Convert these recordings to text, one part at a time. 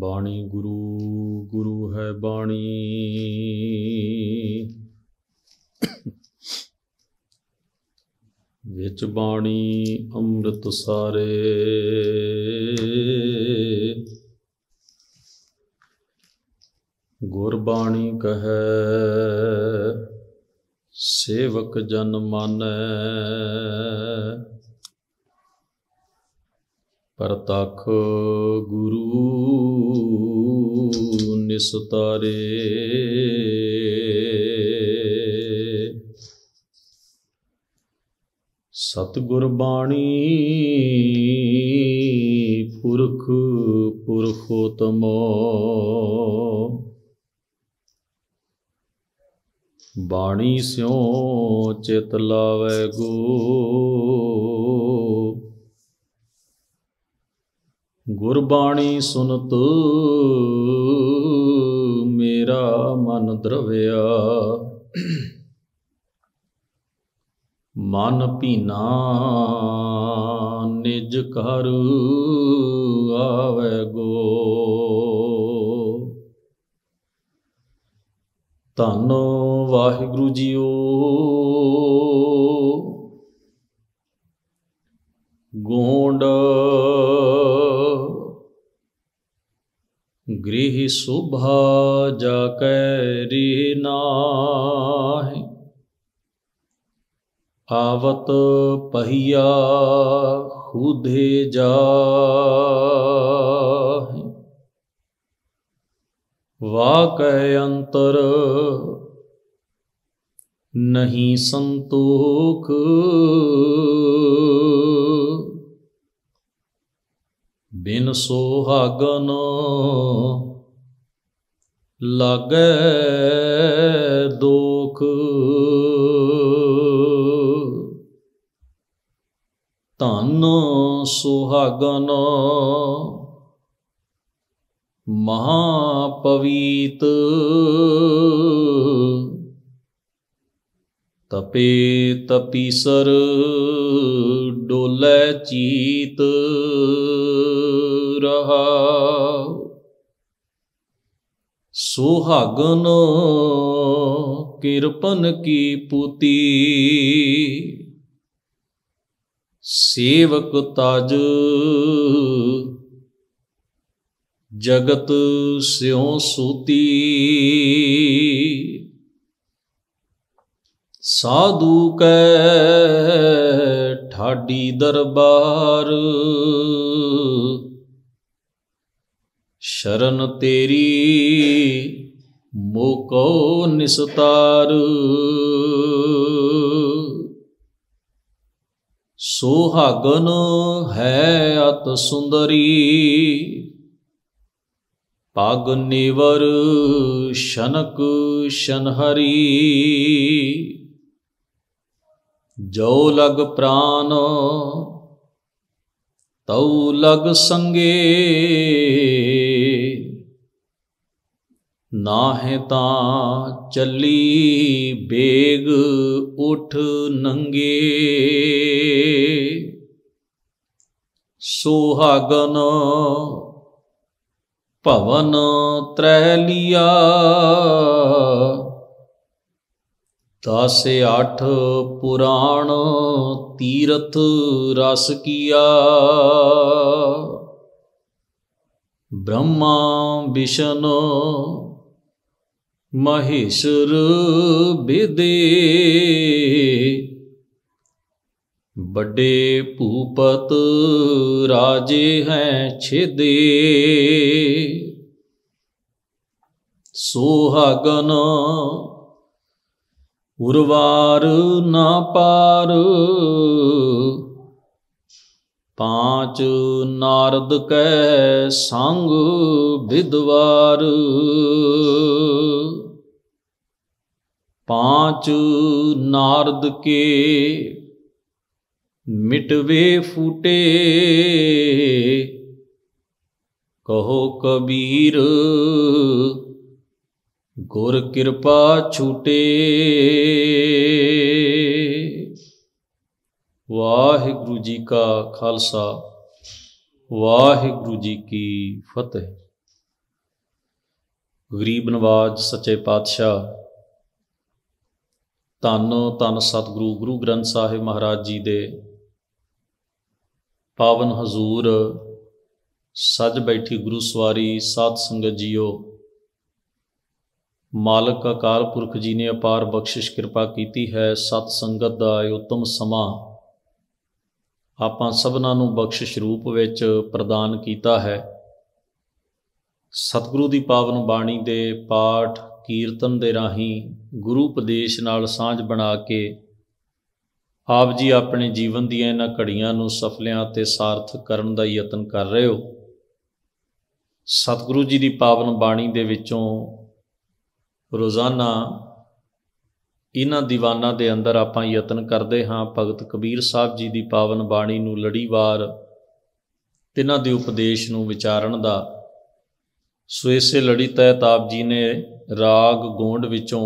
ਬਾਣੀ ਗੁਰੂ ਗੁਰੂ ਹੈ ਬਾਣੀ ਵਿੱਚ ਬਾਣੀ ਅੰਮ੍ਰਿਤ ਸਾਰੇ ਗੁਰ ਬਾਣੀ ਕਹੈ ਸੇਵਕ ਜਨ ਮਾਨੈ ਪਰਤਖ ਗੁਰੂ ਨਿਸਤਾਰੇ ਸਤਗੁਰ ਬਾਣੀ ਪੁਰਖ ਪੁਰਖੋਤਮ ਬਾਣੀ ਸਿਉ ਚਿਤ ਲਾਵੇ ਗੋ ਗੁਰਬਾਣੀ ਸੁਨਤ ਮੇਰਾ ਮਨ ਦਰਵਿਆ ਮਨ ਪੀਨਾ ਨਿਜ ਘਰ ਆਵੇ ਗੋ ਧੰਨੋ ਵਾਹਿਗੁਰੂ ਜੀਓ ਗੋਂਡ ਗ੍ਰਿਹ ਸੁਭਾ ਜਾ ਕੈ ਰੀ ਨਾਹਿ ਆਵਤ ਪਹੀਆ ਖੁਦੇ ਜਾਹਿ ਵਾਕੈ ਅੰਤਰ ਨਹੀਂ ਸੰਤੋਖ ਬਿਨ ਸੋਹਾਗਨ ਲਾਗੈ ਦੁਖ ਧਨ ਸੁਹਾਗਨ ਮਹਾ ਪਵੀਤ ਤਪੇ ਤਪੀਸਰ ਡੋਲੇ ਚੀਤ ਸੁਹਾਗਨ ਕਿਰਪਨ ਕੀ ਪੂਤੀ ਸੇਵਕ ਤਜ ਜਗਤ ਸਿਉ ਸੂਤੀ ਸਾਧੂ ਕੈ ਠਾਡੀ ਦਰਬਾਰ ਸ਼ਰਨ ਤੇਰੀ ਮੋਕੋ ਨਿਸਤਾਰ ਸੋਹਾਗਨ ਹੈ ਅਤ ਸੁੰਦਰੀ ਪਗ ਨਿਵਰ ਸ਼ਨਕ ਸ਼ਨਹਰੀ ਜੋ ਲਗ ਪ੍ਰਾਨ ਤਉ ਲਗ ਸੰਗੇ ਨਾਹੀਂ ਤਾਂ ਚੱਲੀ ਬੇਗ ਉਠ ਨੰਗੇ ਸੋਹਾਗਨ ਭਵਨ ਤ੍ਰੈ ਲਿਆ ਦਸ ਅਠ ਪੁਰਾਣ ਤੀਰਥ ਰਸ ਕੀਆ ਬ੍ਰਹਮਾ ਵਿਸ਼ਨੋ ਮਹੇਸ਼ਰ ਬਿਦੇ ਵੱਡੇ ਭੂਪਤ ਰਾਜੇ ਹੈ ਛੇਦੇ ਸੋਹਾਗਨ ਉਰਵਾਰ ਨਾ ਪਾਰ ਪਾਂਚ ਨਾਰਦ ਕੈ ਸੰਗ ਵਿਦਵਾਰ ਪਾਂਚ ਨਾਰਦ ਕੇ ਮਿਟਵੇ ਫੂਟੇ ਕਹੋ ਕਬੀਰ ਗੁਰ ਕਿਰਪਾ ਛੂਟੇ ਵਾਹਿਗੁਰੂ ਜੀ ਕਾ ਖਾਲਸਾ ਵਾਹਿਗੁਰੂ ਜੀ ਕੀ ਫਤਿਹ ਗਰੀਬ ਨਵਾਜ ਸੱਚੇ ਪਾਤਸ਼ਾਹ ਧੰਨ ਧੰਨ ਸਤਿਗੁਰੂ ਗੁਰੂ ਗ੍ਰੰਥ ਸਾਹਿਬ ਮਹਾਰਾਜ ਜੀ ਦੇ ਪਾਵਨ ਹਜ਼ੂਰ ਸਜ ਬੈਠੀ ਗੁਰੂ ਸਵਾਰੀ ਸਾਧ ਸੰਗਤ ਜੀਓ ਮਾਲਕ ਅਕਾਲ ਪੁਰਖ ਜੀ ਨੇ ਅਪਾਰ ਬਖਸ਼ਿਸ਼ ਕਿਰਪਾ ਕੀਤੀ ਹੈ ਸਤ ਸੰਗਤ ਦਾ ਉਤਮ ਸਮਾਂ ਆਪਾਂ ਸਭਨਾਂ ਨੂੰ ਬਖਸ਼ਿਸ਼ ਰੂਪ ਵਿੱਚ ਪ੍ਰਦਾਨ ਕੀਤਾ ਹੈ ਸਤਿਗੁਰੂ ਦੀ ਪਾਵਨ ਬਾਣੀ ਦੇ ਪਾਠ ਕੀਰਤਨ ਦੇ ਰਾਹੀਂ ਗੁਰੂ ਉਪਦੇਸ਼ ਨਾਲ ਸਾਂਝ ਬਣਾ ਕੇ ਆਪ ਜੀ ਆਪਣੇ ਜੀਵਨ ਦੀਆਂ ਇਹਨਾਂ ਘੜੀਆਂ ਨੂੰ ਸਫਲਿਆਂ ਤੇ ਸਾਰਥਕ ਕਰਨ ਦਾ ਯਤਨ ਕਰ ਰਹੇ ਹੋ ਸਤਿਗੁਰੂ ਜੀ ਦੀ ਪਾਵਨ ਬਾਣੀ ਦੇ ਵਿੱਚੋਂ ਰੋਜ਼ਾਨਾ ਇਹਨਾਂ ਦੀਵਾਨਾਂ ਦੇ ਅੰਦਰ ਆਪਾਂ ਯਤਨ ਕਰਦੇ ਹਾਂ ਭਗਤ ਕਬੀਰ ਸਾਹਿਬ ਜੀ ਦੀ ਪਾਵਨ ਬਾਣੀ ਨੂੰ ਲੜੀਵਾਰ ਤਿੰਨਾਂ ਦੇ ਉਪਦੇਸ਼ ਨੂੰ ਵਿਚਾਰਨ ਦਾ ਸੋ ਇਸੇ ਲੜੀ ਤਹਿਤ ਆਪ ਜੀ ਨੇ ਰਾਗ ਗੋਂਡ ਵਿੱਚੋਂ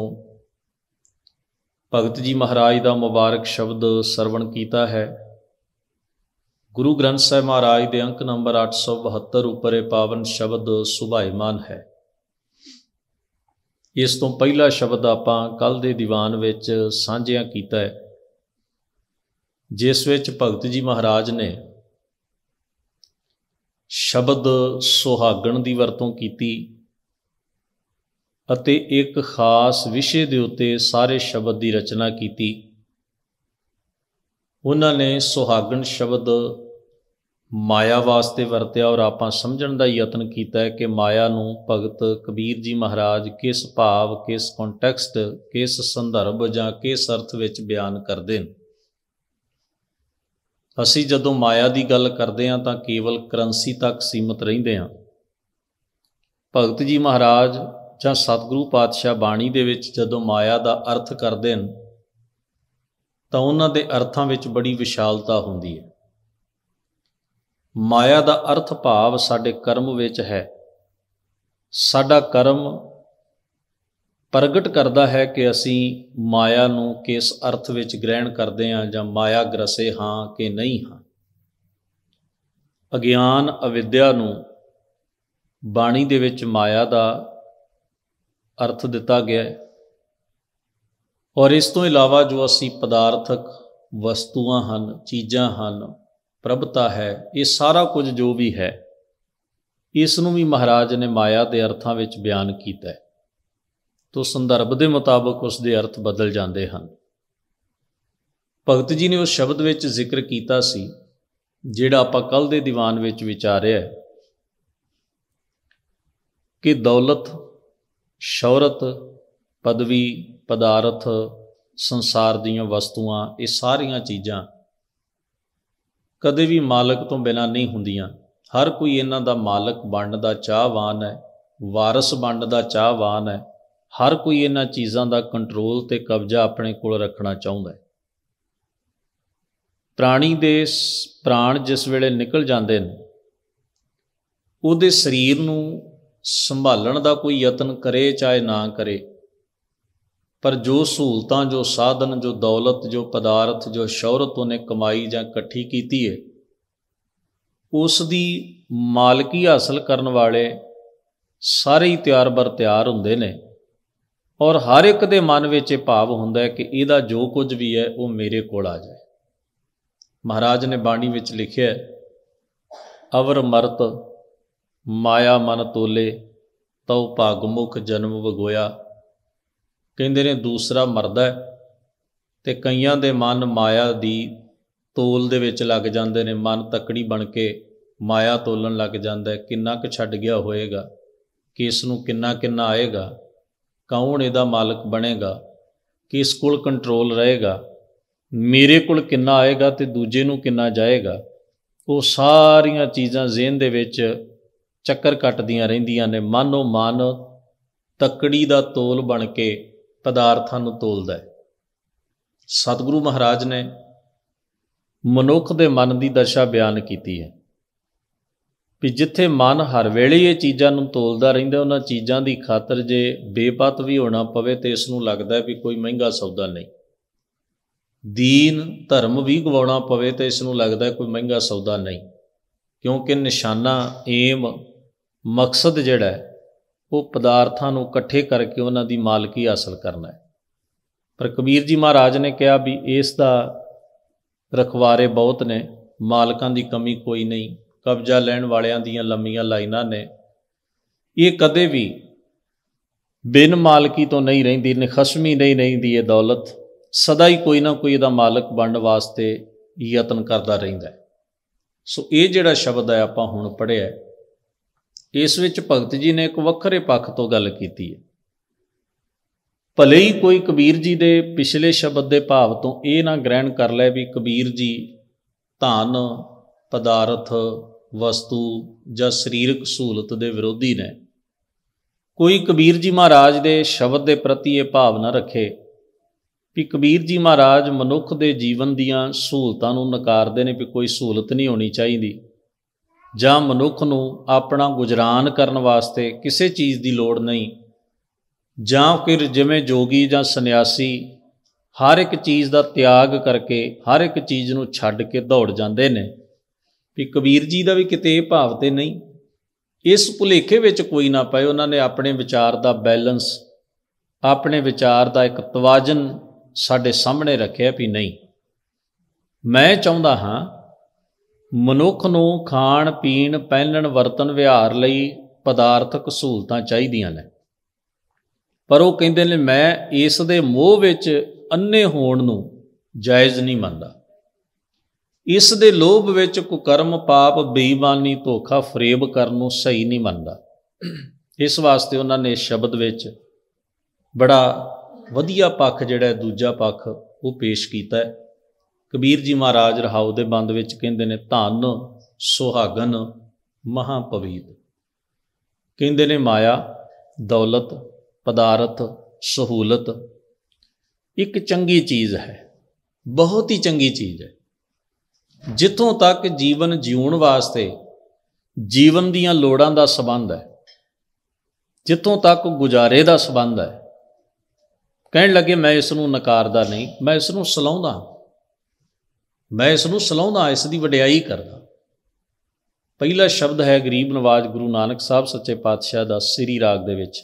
ਭਗਤ ਜੀ ਮਹਾਰਾਜ ਦਾ ਮੁਬਾਰਕ ਸ਼ਬਦ ਸਰਵਣ ਕੀਤਾ ਹੈ ਗੁਰੂ ਗ੍ਰੰਥ ਸਾਹਿਬ ਮਹਾਰਾਜ ਦੇ ਅੰਕ ਨੰਬਰ 872 ਉੱਪਰ ਇਹ ਪਾਵਨ ਸ਼ਬਦ ਸੁਭਾਈਮਾਨ ਹੈ ਇਸ ਤੋਂ ਪਹਿਲਾ ਸ਼ਬਦ ਆਪਾਂ ਕੱਲ ਦੇ ਦੀਵਾਨ ਵਿੱਚ ਸਾਂਝਿਆ ਕੀਤਾ ਹੈ ਜਿਸ ਵਿੱਚ ਭਗਤ ਜੀ ਮਹਾਰਾਜ ਨੇ ਸ਼ਬਦ ਸੁਹਾਗਣ ਦੀ ਵਰਤੋਂ ਕੀਤੀ ਅਤੇ ਇੱਕ ਖਾਸ ਵਿਸ਼ੇ ਦੇ ਉੱਤੇ ਸਾਰੇ ਸ਼ਬਦ ਦੀ ਰਚਨਾ ਕੀਤੀ ਉਹਨਾਂ ਨੇ ਸੁਹਾਗਣ ਸ਼ਬਦ ਮਾਇਆ ਵਾਸਤੇ ਵਰਤਿਆ ਔਰ ਆਪਾਂ ਸਮਝਣ ਦਾ ਯਤਨ ਕੀਤਾ ਹੈ ਕਿ ਮਾਇਆ ਨੂੰ ਭਗਤ ਕਬੀਰ ਜੀ ਮਹਾਰਾਜ ਕਿਸ ਭਾਵ ਕਿਸ ਕੰਟੈਕਸਟ ਕਿਸ ਸੰਦਰਭ ਜਾਂ ਕਿਸ ਅਰਥ ਵਿੱਚ ਬਿਆਨ ਕਰਦੇ ਨੇ ਅਸੀਂ ਜਦੋਂ ਮਾਇਆ ਦੀ ਗੱਲ ਕਰਦੇ ਹਾਂ ਤਾਂ ਕੇਵਲ ਕਰੰਸੀ ਤੱਕ ਸੀਮਤ ਰਹਿੰਦੇ ਹਾਂ ਭਗਤ ਜੀ ਮਹਾਰਾਜ ਜਾਂ ਸਤਿਗੁਰੂ ਪਾਤਸ਼ਾਹ ਬਾਣੀ ਦੇ ਵਿੱਚ ਜਦੋਂ ਮਾਇਆ ਦਾ ਅਰਥ ਕਰਦੇ ਹਨ ਤਾਂ ਉਹਨਾਂ ਦੇ ਅਰਥਾਂ ਵਿੱਚ ਬੜੀ ਵਿਸ਼ਾਲਤਾ ਹੁੰਦੀ ਹੈ ਮਾਇਆ ਦਾ ਅਰਥ ਭਾਵ ਸਾਡੇ ਕਰਮ ਵਿੱਚ ਹੈ ਸਾਡਾ ਕਰਮ ਪ੍ਰਗਟ ਕਰਦਾ ਹੈ ਕਿ ਅਸੀਂ ਮਾਇਆ ਨੂੰ ਕਿਸ ਅਰਥ ਵਿੱਚ ਗ੍ਰਹਿਣ ਕਰਦੇ ਹਾਂ ਜਾਂ ਮਾਇਆ ਗ੍ਰਸੇ ਹਾਂ ਕਿ ਨਹੀਂ ਹਾਂ ਅਗਿਆਨ ਅਵਿਦਿਆ ਨੂੰ ਬਾਣੀ ਦੇ ਵਿੱਚ ਮਾਇਆ ਦਾ ਅਰਥ ਦਿੱਤਾ ਗਿਆ ਹੈ ਔਰ ਇਸ ਤੋਂ ਇਲਾਵਾ ਜੋ ਅਸੀਂ ਪਦਾਰਥਕ ਵਸਤੂਆਂ ਹਨ ਚੀਜ਼ਾਂ ਹਨ ਪ੍ਰਭਤਾ ਹੈ ਇਹ ਸਾਰਾ ਕੁਝ ਜੋ ਵੀ ਹੈ ਇਸ ਨੂੰ ਵੀ ਮਹਾਰਾਜ ਨੇ ਮਾਇਆ ਦੇ ਅਰਥਾਂ ਵਿੱਚ ਬਿਆਨ ਕੀਤਾ ਹੈ ਤੋਂ ਸੰਦਰਭ ਦੇ ਮੁਤਾਬਕ ਉਸ ਦੇ ਅਰਥ ਬਦਲ ਜਾਂਦੇ ਹਨ ਭਗਤ ਜੀ ਨੇ ਉਸ ਸ਼ਬਦ ਵਿੱਚ ਜ਼ਿਕਰ ਕੀਤਾ ਸੀ ਜਿਹੜਾ ਆਪਾਂ ਕੱਲ ਦੇ ਦੀਵਾਨ ਵਿੱਚ ਵਿਚਾਰਿਆ ਕਿ ਦੌਲਤ ਸ਼ੌਹਰਤ ਪਦਵੀ ਪਦਾਰਥ ਸੰਸਾਰ ਦੀਆਂ ਵਸਤੂਆਂ ਇਹ ਸਾਰੀਆਂ ਚੀਜ਼ਾਂ ਕਦੇ ਵੀ ਮਾਲਕ ਤੋਂ ਬਿਨਾ ਨਹੀਂ ਹੁੰਦੀਆਂ ਹਰ ਕੋਈ ਇਹਨਾਂ ਦਾ ਮਾਲਕ ਬਣਨ ਦਾ ਚਾਹਵਾਨ ਹੈ ਵਾਰਿਸ ਬਣਨ ਦਾ ਚਾਹਵਾਨ ਹੈ ਹਰ ਕੋਈ ਇਹਨਾਂ ਚੀਜ਼ਾਂ ਦਾ ਕੰਟਰੋਲ ਤੇ ਕਬਜ਼ਾ ਆਪਣੇ ਕੋਲ ਰੱਖਣਾ ਚਾਹੁੰਦਾ ਹੈ ਪ੍ਰਾਣੀ ਦੇ ਪ੍ਰਾਣ ਜਿਸ ਵੇਲੇ ਨਿਕਲ ਜਾਂਦੇ ਨੇ ਉਹਦੇ ਸਰੀਰ ਨੂੰ ਸੰਭਾਲਣ ਦਾ ਕੋਈ ਯਤਨ ਕਰੇ ਚਾਹੇ ਨਾ ਕਰੇ ਪਰ ਜੋ ਸਹੂਲਤਾਂ ਜੋ ਸਾਧਨ ਜੋ ਦੌਲਤ ਜੋ ਪਦਾਰਥ ਜੋ ਸ਼ੌਹਰਤ ਉਹਨੇ ਕਮਾਈ ਜਾਂ ਇਕੱਠੀ ਕੀਤੀ ਹੈ ਉਸ ਦੀ ਮਾਲਕੀ ਹਾਸਲ ਕਰਨ ਵਾਲੇ ਸਾਰੇ ਹੀ ਤਿਆਰ ਬਰ ਤਿਆਰ ਹੁੰਦੇ ਨੇ ਔਰ ਹਰ ਇੱਕ ਦੇ ਮਨ ਵਿੱਚ ਇਹ ਭਾਵ ਹੁੰਦਾ ਹੈ ਕਿ ਇਹਦਾ ਜੋ ਕੁਝ ਵੀ ਹੈ ਉਹ ਮੇਰੇ ਕੋਲ ਆ ਜਾਏ ਮਹਾਰਾਜ ਨੇ ਬਾਣੀ ਵਿੱਚ ਲਿਖਿਆ ਅਵਰ ਮਰਤ ਮਾਇਆ ਮਨ ਤੋਲੇ ਤਉ ਮੁਖ ਜਨਮ ਵਗੋਇਆ ਕਹਿੰਦੇ ਨੇ ਦੂਸਰਾ ਮਰਦਾ ਤੇ ਕਈਆਂ ਦੇ ਮਨ ਮਾਇਆ ਦੀ ਤੋਲ ਦੇ ਵਿੱਚ ਲੱਗ ਜਾਂਦੇ ਨੇ ਮਨ ਤਕੜੀ ਬਣ ਕੇ ਮਾਇਆ ਤੋਲਣ ਲੱਗ ਜਾਂਦਾ ਹੈ ਕਿੰਨਾ ਕੁ ਛੱਡ ਗਿਆ ਹੋਏਗਾ ਕਿਸ ਨੂੰ ਕਿੰਨਾ ਕਿੰਨਾ ਆਏਗਾ ਕੌਣ ਇਹਦਾ ਮਾਲਕ ਬਣੇਗਾ ਕਿਸ ਕੋਲ ਕੰਟਰੋਲ ਰਹੇਗਾ ਮੇਰੇ ਕੋਲ ਕਿੰਨਾ ਆਏਗਾ ਤੇ ਦੂਜੇ ਨੂੰ ਕਿੰਨਾ ਜਾਏਗਾ ਉਹ ਸਾਰੀਆਂ ਚੀਜ਼ਾਂ ਜ਼ਿਹਨ ਦੇ ਵਿੱਚ ਚੱਕਰ ਕੱਟਦੀਆਂ ਰਹਿੰਦੀਆਂ ਨੇ ਮਾਨੋ ਮਨ ਤਕੜੀ ਦਾ ਤੋਲ ਬਣ ਕੇ ਪਦਾਰਥਾਂ ਨੂੰ ਤੋਲਦਾ ਹੈ ਸਤਿਗੁਰੂ ਮਹਾਰਾਜ ਨੇ ਮਨੁੱਖ ਦੇ ਮਨ ਦੀ ਦਸ਼ਾ ਬਿਆਨ ਕੀਤੀ ਹੈ ਵੀ ਜਿੱਥੇ ਮਨ ਹਰ ਵੇਲੇ ਇਹ ਚੀਜ਼ਾਂ ਨੂੰ ਤੋਲਦਾ ਰਹਿੰਦਾ ਉਹਨਾਂ ਚੀਜ਼ਾਂ ਦੀ ਖਾਤਰ ਜੇ ਬੇਪਤ ਵੀ ਹੋਣਾ ਪਵੇ ਤੇ ਇਸ ਨੂੰ ਲੱਗਦਾ ਵੀ ਕੋਈ ਮਹਿੰਗਾ ਸੌਦਾ ਨਹੀਂ ਦੀਨ ਧਰਮ ਵੀ ਗਵਾਉਣਾ ਪਵੇ ਤੇ ਇਸ ਨੂੰ ਲੱਗਦਾ ਕੋਈ ਮਹਿੰਗਾ ਸੌਦਾ ਨਹੀਂ ਕਿਉਂਕਿ ਨਿਸ਼ਾਨਾ ਏਮ ਮਕਸਦ ਜਿਹੜਾ ਉਹ ਪਦਾਰਥਾਂ ਨੂੰ ਇਕੱਠੇ ਕਰਕੇ ਉਹਨਾਂ ਦੀ ਮਾਲਕੀ ਹਾਸਲ ਕਰਨਾ ਹੈ ਪਰ ਕਬੀਰ ਜੀ ਮਹਾਰਾਜ ਨੇ ਕਿਹਾ ਵੀ ਇਸ ਦਾ ਰਖਵਾਰੇ ਬਹੁਤ ਨੇ ਮਾਲਕਾਂ ਦੀ ਕਮੀ ਕੋਈ ਨਹੀਂ ਕਬਜ਼ਾ ਲੈਣ ਵਾਲਿਆਂ ਦੀਆਂ ਲੰਮੀਆਂ ਲਾਈਨਾਂ ਨੇ ਇਹ ਕਦੇ ਵੀ ਬਿਨ ਮਾਲਕੀ ਤੋਂ ਨਹੀਂ ਰਹਿੰਦੀ ਖਸਮੀ ਨਹੀਂ ਰਹਿੰਦੀ ਇਹ ਦੌਲਤ ਸਦਾ ਹੀ ਕੋਈ ਨਾ ਕੋਈ ਇਹਦਾ ਮਾਲਕ ਬਣਨ ਵਾਸਤੇ ਯਤਨ ਕਰਦਾ ਰਹਿੰਦਾ ਸੋ ਇਹ ਜਿਹੜਾ ਸ਼ਬਦ ਹੈ ਆਪਾਂ ਹੁਣ ਪੜਿਆ ਇਸ ਵਿੱਚ ਭਗਤ ਜੀ ਨੇ ਇੱਕ ਵੱਖਰੇ ਪੱਖ ਤੋਂ ਗੱਲ ਕੀਤੀ ਹੈ ਭਲੇ ਹੀ ਕੋਈ ਕਬੀਰ ਜੀ ਦੇ ਪਿਛਲੇ ਸ਼ਬਦ ਦੇ ਭਾਵ ਤੋਂ ਇਹ ਨਾ ਗ੍ਰਹਿਣ ਕਰ ਲੈ ਵੀ ਕਬੀਰ ਜੀ ਧਨ ਪਦਾਰਥ ਵਸਤੂ ਜਾਂ ਸਰੀਰਕ ਸਹੂਲਤ ਦੇ ਵਿਰੋਧੀ ਨੇ ਕੋਈ ਕਬੀਰ ਜੀ ਮਹਾਰਾਜ ਦੇ ਸ਼ਬਦ ਦੇ ਪ੍ਰਤੀ ਇਹ ਭਾਵ ਨਾ ਰੱਖੇ ਕਿ ਕਬੀਰ ਜੀ ਮਹਾਰਾਜ ਮਨੁੱਖ ਦੇ ਜੀਵਨ ਦੀਆਂ ਸਹੂਲਤਾਂ ਨੂੰ ਨਕਾਰਦੇ ਨੇ ਕਿ ਕੋਈ ਸਹੂਲਤ ਨਹੀਂ ਹੋਣੀ ਚਾਹੀਦੀ ਜਾਂ ਮਨੁੱਖ ਨੂੰ ਆਪਣਾ ਗੁਜਰਾਨ ਕਰਨ ਵਾਸਤੇ ਕਿਸੇ ਚੀਜ਼ ਦੀ ਲੋੜ ਨਹੀਂ ਜਾਂ ਫਿਰ ਜਿਵੇਂ ਜੋਗੀ ਜਾਂ ਸੰਨਿਆਸੀ ਹਰ ਇੱਕ ਚੀਜ਼ ਦਾ ਤਿਆਗ ਕਰਕੇ ਹਰ ਇੱਕ ਚੀਜ਼ ਨੂੰ ਛੱਡ ਕੇ ਦੌੜ ਜਾਂਦੇ ਨੇ ਵੀ ਕਬੀਰ ਜੀ ਦਾ ਵੀ ਕਿਤੇ ਇਹ ਭਾਵ ਤੇ ਨਹੀਂ ਇਸ ਭੁਲੇਖੇ ਵਿੱਚ ਕੋਈ ਨਾ ਪਏ ਉਹਨਾਂ ਨੇ ਆਪਣੇ ਵਿਚਾਰ ਦਾ ਬੈਲੈਂਸ ਆਪਣੇ ਵਿਚਾਰ ਦਾ ਇੱਕ ਤਵਾਜ਼ਨ ਸਾਡੇ ਸਾਹਮਣੇ ਰੱਖਿਆ ਵੀ ਨਹੀਂ ਮੈਂ ਚਾਹੁੰਦਾ ਹਾਂ ਮਨੁੱਖ ਨੂੰ ਖਾਣ ਪੀਣ ਪਹਿਨਣ ਵਰਤਨ ਵਿਹਾਰ ਲਈ ਪਦਾਰਥਕ ਸਹੂਲਤਾਂ ਚਾਹੀਦੀਆਂ ਨੇ ਪਰ ਉਹ ਕਹਿੰਦੇ ਨੇ ਮੈਂ ਇਸ ਦੇ ਮੋਹ ਵਿੱਚ ਅੰਨੇ ਹੋਣ ਨੂੰ ਜਾਇਜ਼ ਨਹੀਂ ਮੰਨਦਾ ਇਸ ਦੇ ਲੋਭ ਵਿੱਚ ਕੁਕਰਮ ਪਾਪ ਬੇਈਮਾਨੀ ਧੋਖਾ ਫਰੇਬ ਕਰਨ ਨੂੰ ਸਹੀ ਨਹੀਂ ਮੰਨਦਾ ਇਸ ਵਾਸਤੇ ਉਹਨਾਂ ਨੇ ਸ਼ਬਦ ਵਿੱਚ ਬੜਾ ਵਧੀਆ ਪੱਖ ਜਿਹੜਾ ਦੂਜਾ ਪੱਖ ਉਹ ਪੇਸ਼ ਕੀਤਾ ਹੈ ਕਬੀਰ ਜੀ ਮਹਾਰਾਜ ਰਹਾਉ ਦੇ ਬੰਦ ਵਿੱਚ ਕਹਿੰਦੇ ਨੇ ਧਨ ਸੁਹਾਗਨ ਮਹਾਪਵੀਤ ਕਹਿੰਦੇ ਨੇ ਮਾਇਆ ਦੌਲਤ ਪਦਾਰਥ ਸਹੂਲਤ ਇੱਕ ਚੰਗੀ ਚੀਜ਼ ਹੈ ਬਹੁਤ ਹੀ ਚੰਗੀ ਚੀਜ਼ ਹੈ ਜਿੱਥੋਂ ਤੱਕ ਜੀਵਨ ਜਿਉਣ ਵਾਸਤੇ ਜੀਵਨ ਦੀਆਂ ਲੋੜਾਂ ਦਾ ਸਬੰਧ ਹੈ ਜਿੱਥੋਂ ਤੱਕ ਗੁਜ਼ਾਰੇ ਦਾ ਸਬੰਧ ਹੈ ਕਹਿਣ ਲੱਗੇ ਮੈਂ ਇਸ ਨੂੰ ਨਕਾਰਦਾ ਨਹੀਂ ਮੈਂ ਇਸ ਨੂੰ ਸਲਾਉਂਦਾ ਮੈਂ ਇਸ ਨੂੰ ਸਲਾਉਂਦਾ ਇਸ ਦੀ ਵਡਿਆਈ ਕਰਦਾ ਪਹਿਲਾ ਸ਼ਬਦ ਹੈ ਗਰੀਬ ਨਵਾਜ ਗੁਰੂ ਨਾਨਕ ਸਾਹਿਬ ਸੱਚੇ ਪਾਤਸ਼ਾਹ ਦਾ ਸ੍ਰੀ ਰਾਗ ਦੇ ਵਿੱਚ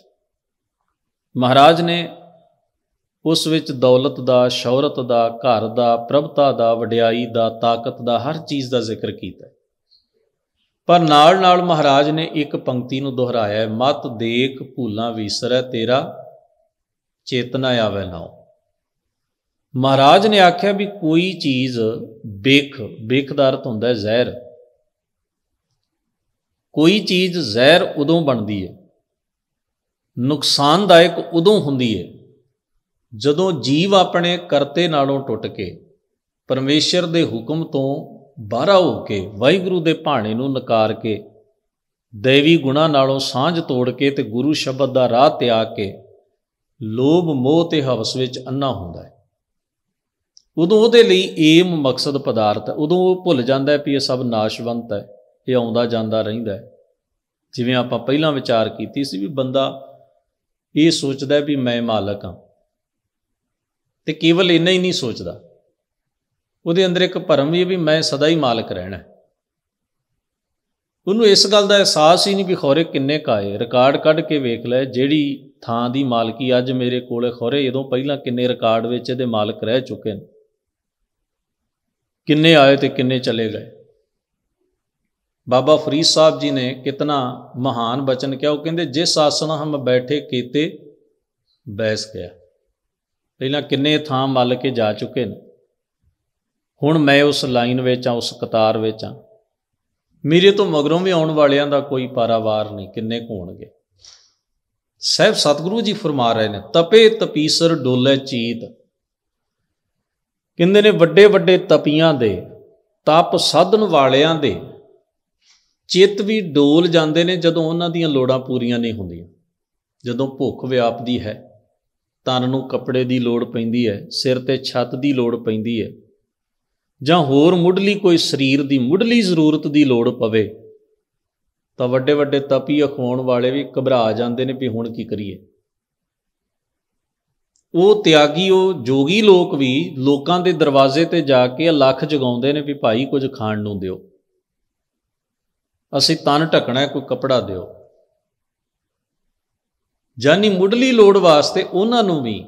ਮਹਾਰਾਜ ਨੇ ਉਸ ਵਿੱਚ ਦੌਲਤ ਦਾ ਸ਼ੌਹਰਤ ਦਾ ਘਰ ਦਾ ਪ੍ਰਭਤਾ ਦਾ ਵਡਿਆਈ ਦਾ ਤਾਕਤ ਦਾ ਹਰ ਚੀਜ਼ ਦਾ ਜ਼ਿਕਰ ਕੀਤਾ ਪਰ ਨਾਲ ਨਾਲ ਮਹਾਰਾਜ ਨੇ ਇੱਕ ਪੰਕਤੀ ਨੂੰ ਦੁਹਰਾਇਆ ਮਤ ਦੇਖ ਭੂਲਾ ਵਿਸਰੈ ਤੇਰਾ ਚੇਤਨਾ ਆਵੇ ਨਾਉ ਮਹਾਰਾਜ ਨੇ ਆਖਿਆ ਵੀ ਕੋਈ ਚੀਜ਼ ਬੇਖ ਬੇਖ ਦਾ ਅਰਥ ਹੁੰਦਾ ਹੈ ਜ਼ਹਿਰ ਕੋਈ ਚੀਜ਼ ਜ਼ਹਿਰ ਉਦੋਂ ਬਣਦੀ ਹੈ ਨੁਕਸਾਨਦਾਇਕ ਉਦੋਂ ਹੁੰਦੀ ਹੈ ਜਦੋਂ ਜੀਵ ਆਪਣੇ ਕਰਤੇ ਨਾਲੋਂ ਟੁੱਟ ਕੇ ਪਰਮੇਸ਼ਰ ਦੇ ਹੁਕਮ ਤੋਂ ਬਾਹਰਾ ਹੋ ਕੇ ਵਾਹਿਗੁਰੂ ਦੇ ਭਾਣੇ ਨੂੰ ਨਕਾਰ ਕੇ ਦੇਵੀ ਗੁਣਾ ਨਾਲੋਂ ਸਾਂਝ ਤੋੜ ਕੇ ਤੇ ਗੁਰੂ ਸ਼ਬਦ ਦਾ ਰਾਹ ਤਿਆਗ ਕੇ ਲੋਭ ਮੋਹ ਤੇ ਹਵਸ ਵਿੱਚ ਅੰਨਾ ਹੁੰਦਾ ਹੈ ਉਦੋਂ ਉਹਦੇ ਲਈ ਏਮ ਮਕਸਦ ਪਦਾਰਥ ਉਦੋਂ ਉਹ ਭੁੱਲ ਜਾਂਦਾ ਵੀ ਇਹ ਸਭ ਨਾਸ਼ਵੰਤ ਹੈ ਇਹ ਆਉਂਦਾ ਜਾਂਦਾ ਰਹਿੰਦਾ ਜਿਵੇਂ ਆਪਾਂ ਪਹਿਲਾਂ ਵਿਚਾਰ ਕੀਤੀ ਸੀ ਵੀ ਬੰਦਾ ਇਹ ਸੋਚਦਾ ਵੀ ਮੈਂ ਮਾਲਕ ਹਾਂ ਤੇ ਕੇਵਲ ਇੰਨਾ ਹੀ ਨਹੀਂ ਸੋਚਦਾ ਉਹਦੇ ਅੰਦਰ ਇੱਕ ਭਰਮ ਵੀ ਹੈ ਵੀ ਮੈਂ ਸਦਾ ਹੀ ਮਾਲਕ ਰਹਿਣਾ ਉਹਨੂੰ ਇਸ ਗੱਲ ਦਾ ਅਹਿਸਾਸ ਹੀ ਨਹੀਂ ਵੀ ਖੋਰੇ ਕਿੰਨੇ ਕਾਏ ਰਿਕਾਰਡ ਕੱਢ ਕੇ ਵੇਖ ਲੈ ਜਿਹੜੀ ਥਾਂ ਦੀ ਮਾਲਕੀ ਅੱਜ ਮੇਰੇ ਕੋਲੇ ਖੋਰੇ ਜਦੋਂ ਪਹਿਲਾਂ ਕਿੰਨੇ ਰਿਕਾਰਡ ਵਿੱਚ ਇਹਦੇ ਮਾਲਕ ਰਹਿ ਚੁੱਕੇ ਨੇ ਕਿੰਨੇ ਆਏ ਤੇ ਕਿੰਨੇ ਚਲੇ ਗਏ ਬਾਬਾ ਫਰੀਦ ਸਾਹਿਬ ਜੀ ਨੇ ਕਿਤਨਾ ਮਹਾਨ ਬਚਨ ਕਿਹਾ ਉਹ ਕਹਿੰਦੇ ਜਿਸ ਆਸਣ ਹਮ ਬੈਠੇ ਕੀਤੇ ਬੈਸ ਗਿਆ ਪਹਿਲਾਂ ਕਿੰਨੇ ਥਾਂ ਮੱਲ ਕੇ ਜਾ ਚੁੱਕੇ ਨੇ ਹੁਣ ਮੈਂ ਉਸ ਲਾਈਨ ਵਿੱਚ ਆ ਉਸ ਕਤਾਰ ਵਿੱਚ ਆ ਮੇਰੇ ਤੋਂ ਮਗਰੋਂ ਵੀ ਆਉਣ ਵਾਲਿਆਂ ਦਾ ਕੋਈ ਪਾਰਾਵਾਰ ਨਹੀਂ ਕਿੰਨੇ ਹੋਣਗੇ ਸਹਿਬ ਸਤਿਗੁਰੂ ਜੀ ਫਰਮਾ ਰਹੇ ਨੇ ਤਪੇ ਤਪੀਸਰ ਡੋਲੇ ਚੀਤ ਕਹਿੰਦੇ ਨੇ ਵੱਡੇ ਵੱਡੇ ਤਪੀਆਂ ਦੇ ਤਪ ਸਾਧਨ ਵਾਲਿਆਂ ਦੇ ਚਿੱਤ ਵੀ ਡੋਲ ਜਾਂਦੇ ਨੇ ਜਦੋਂ ਉਹਨਾਂ ਦੀਆਂ ਲੋੜਾਂ ਪੂਰੀਆਂ ਨਹੀਂ ਹੁੰਦੀਆਂ ਜਦੋਂ ਭੁੱਖ ਵਿਆਪਦੀ ਹੈ ਤਨ ਨੂੰ ਕੱਪੜੇ ਦੀ ਲੋੜ ਪੈਂਦੀ ਹੈ ਸਿਰ ਤੇ ਛੱਤ ਦੀ ਲੋੜ ਪੈਂਦੀ ਹੈ ਜਾਂ ਹੋਰ ਮੁੱਢਲੀ ਕੋਈ ਸਰੀਰ ਦੀ ਮੁੱਢਲੀ ਜ਼ਰੂਰਤ ਦੀ ਲੋੜ ਪਵੇ ਤਾਂ ਵੱਡੇ ਵੱਡੇ ਤਪੀ ਅਖਵਾਉਣ ਵਾਲੇ ਵੀ ਘਬਰਾ ਜਾਂਦੇ ਨੇ ਵੀ ਹੁਣ ਕੀ ਕਰੀਏ ਉਹ ਤਿਆਗੀ ਉਹ ਜੋਗੀ ਲੋਕ ਵੀ ਲੋਕਾਂ ਦੇ ਦਰਵਾਜ਼ੇ ਤੇ ਜਾ ਕੇ ਲੱਖ ਜਗਾਉਂਦੇ ਨੇ ਵੀ ਭਾਈ ਕੁਝ ਖਾਣ ਨੂੰ ਦਿਓ ਅਸੀਂ ਤਨ ਢਕਣਾ ਕੋਈ ਕਪੜਾ ਦਿਓ ਜਾਨੀ ਮੁੱਢਲੀ ਲੋੜ ਵਾਸਤੇ ਉਹਨਾਂ ਨੂੰ ਵੀ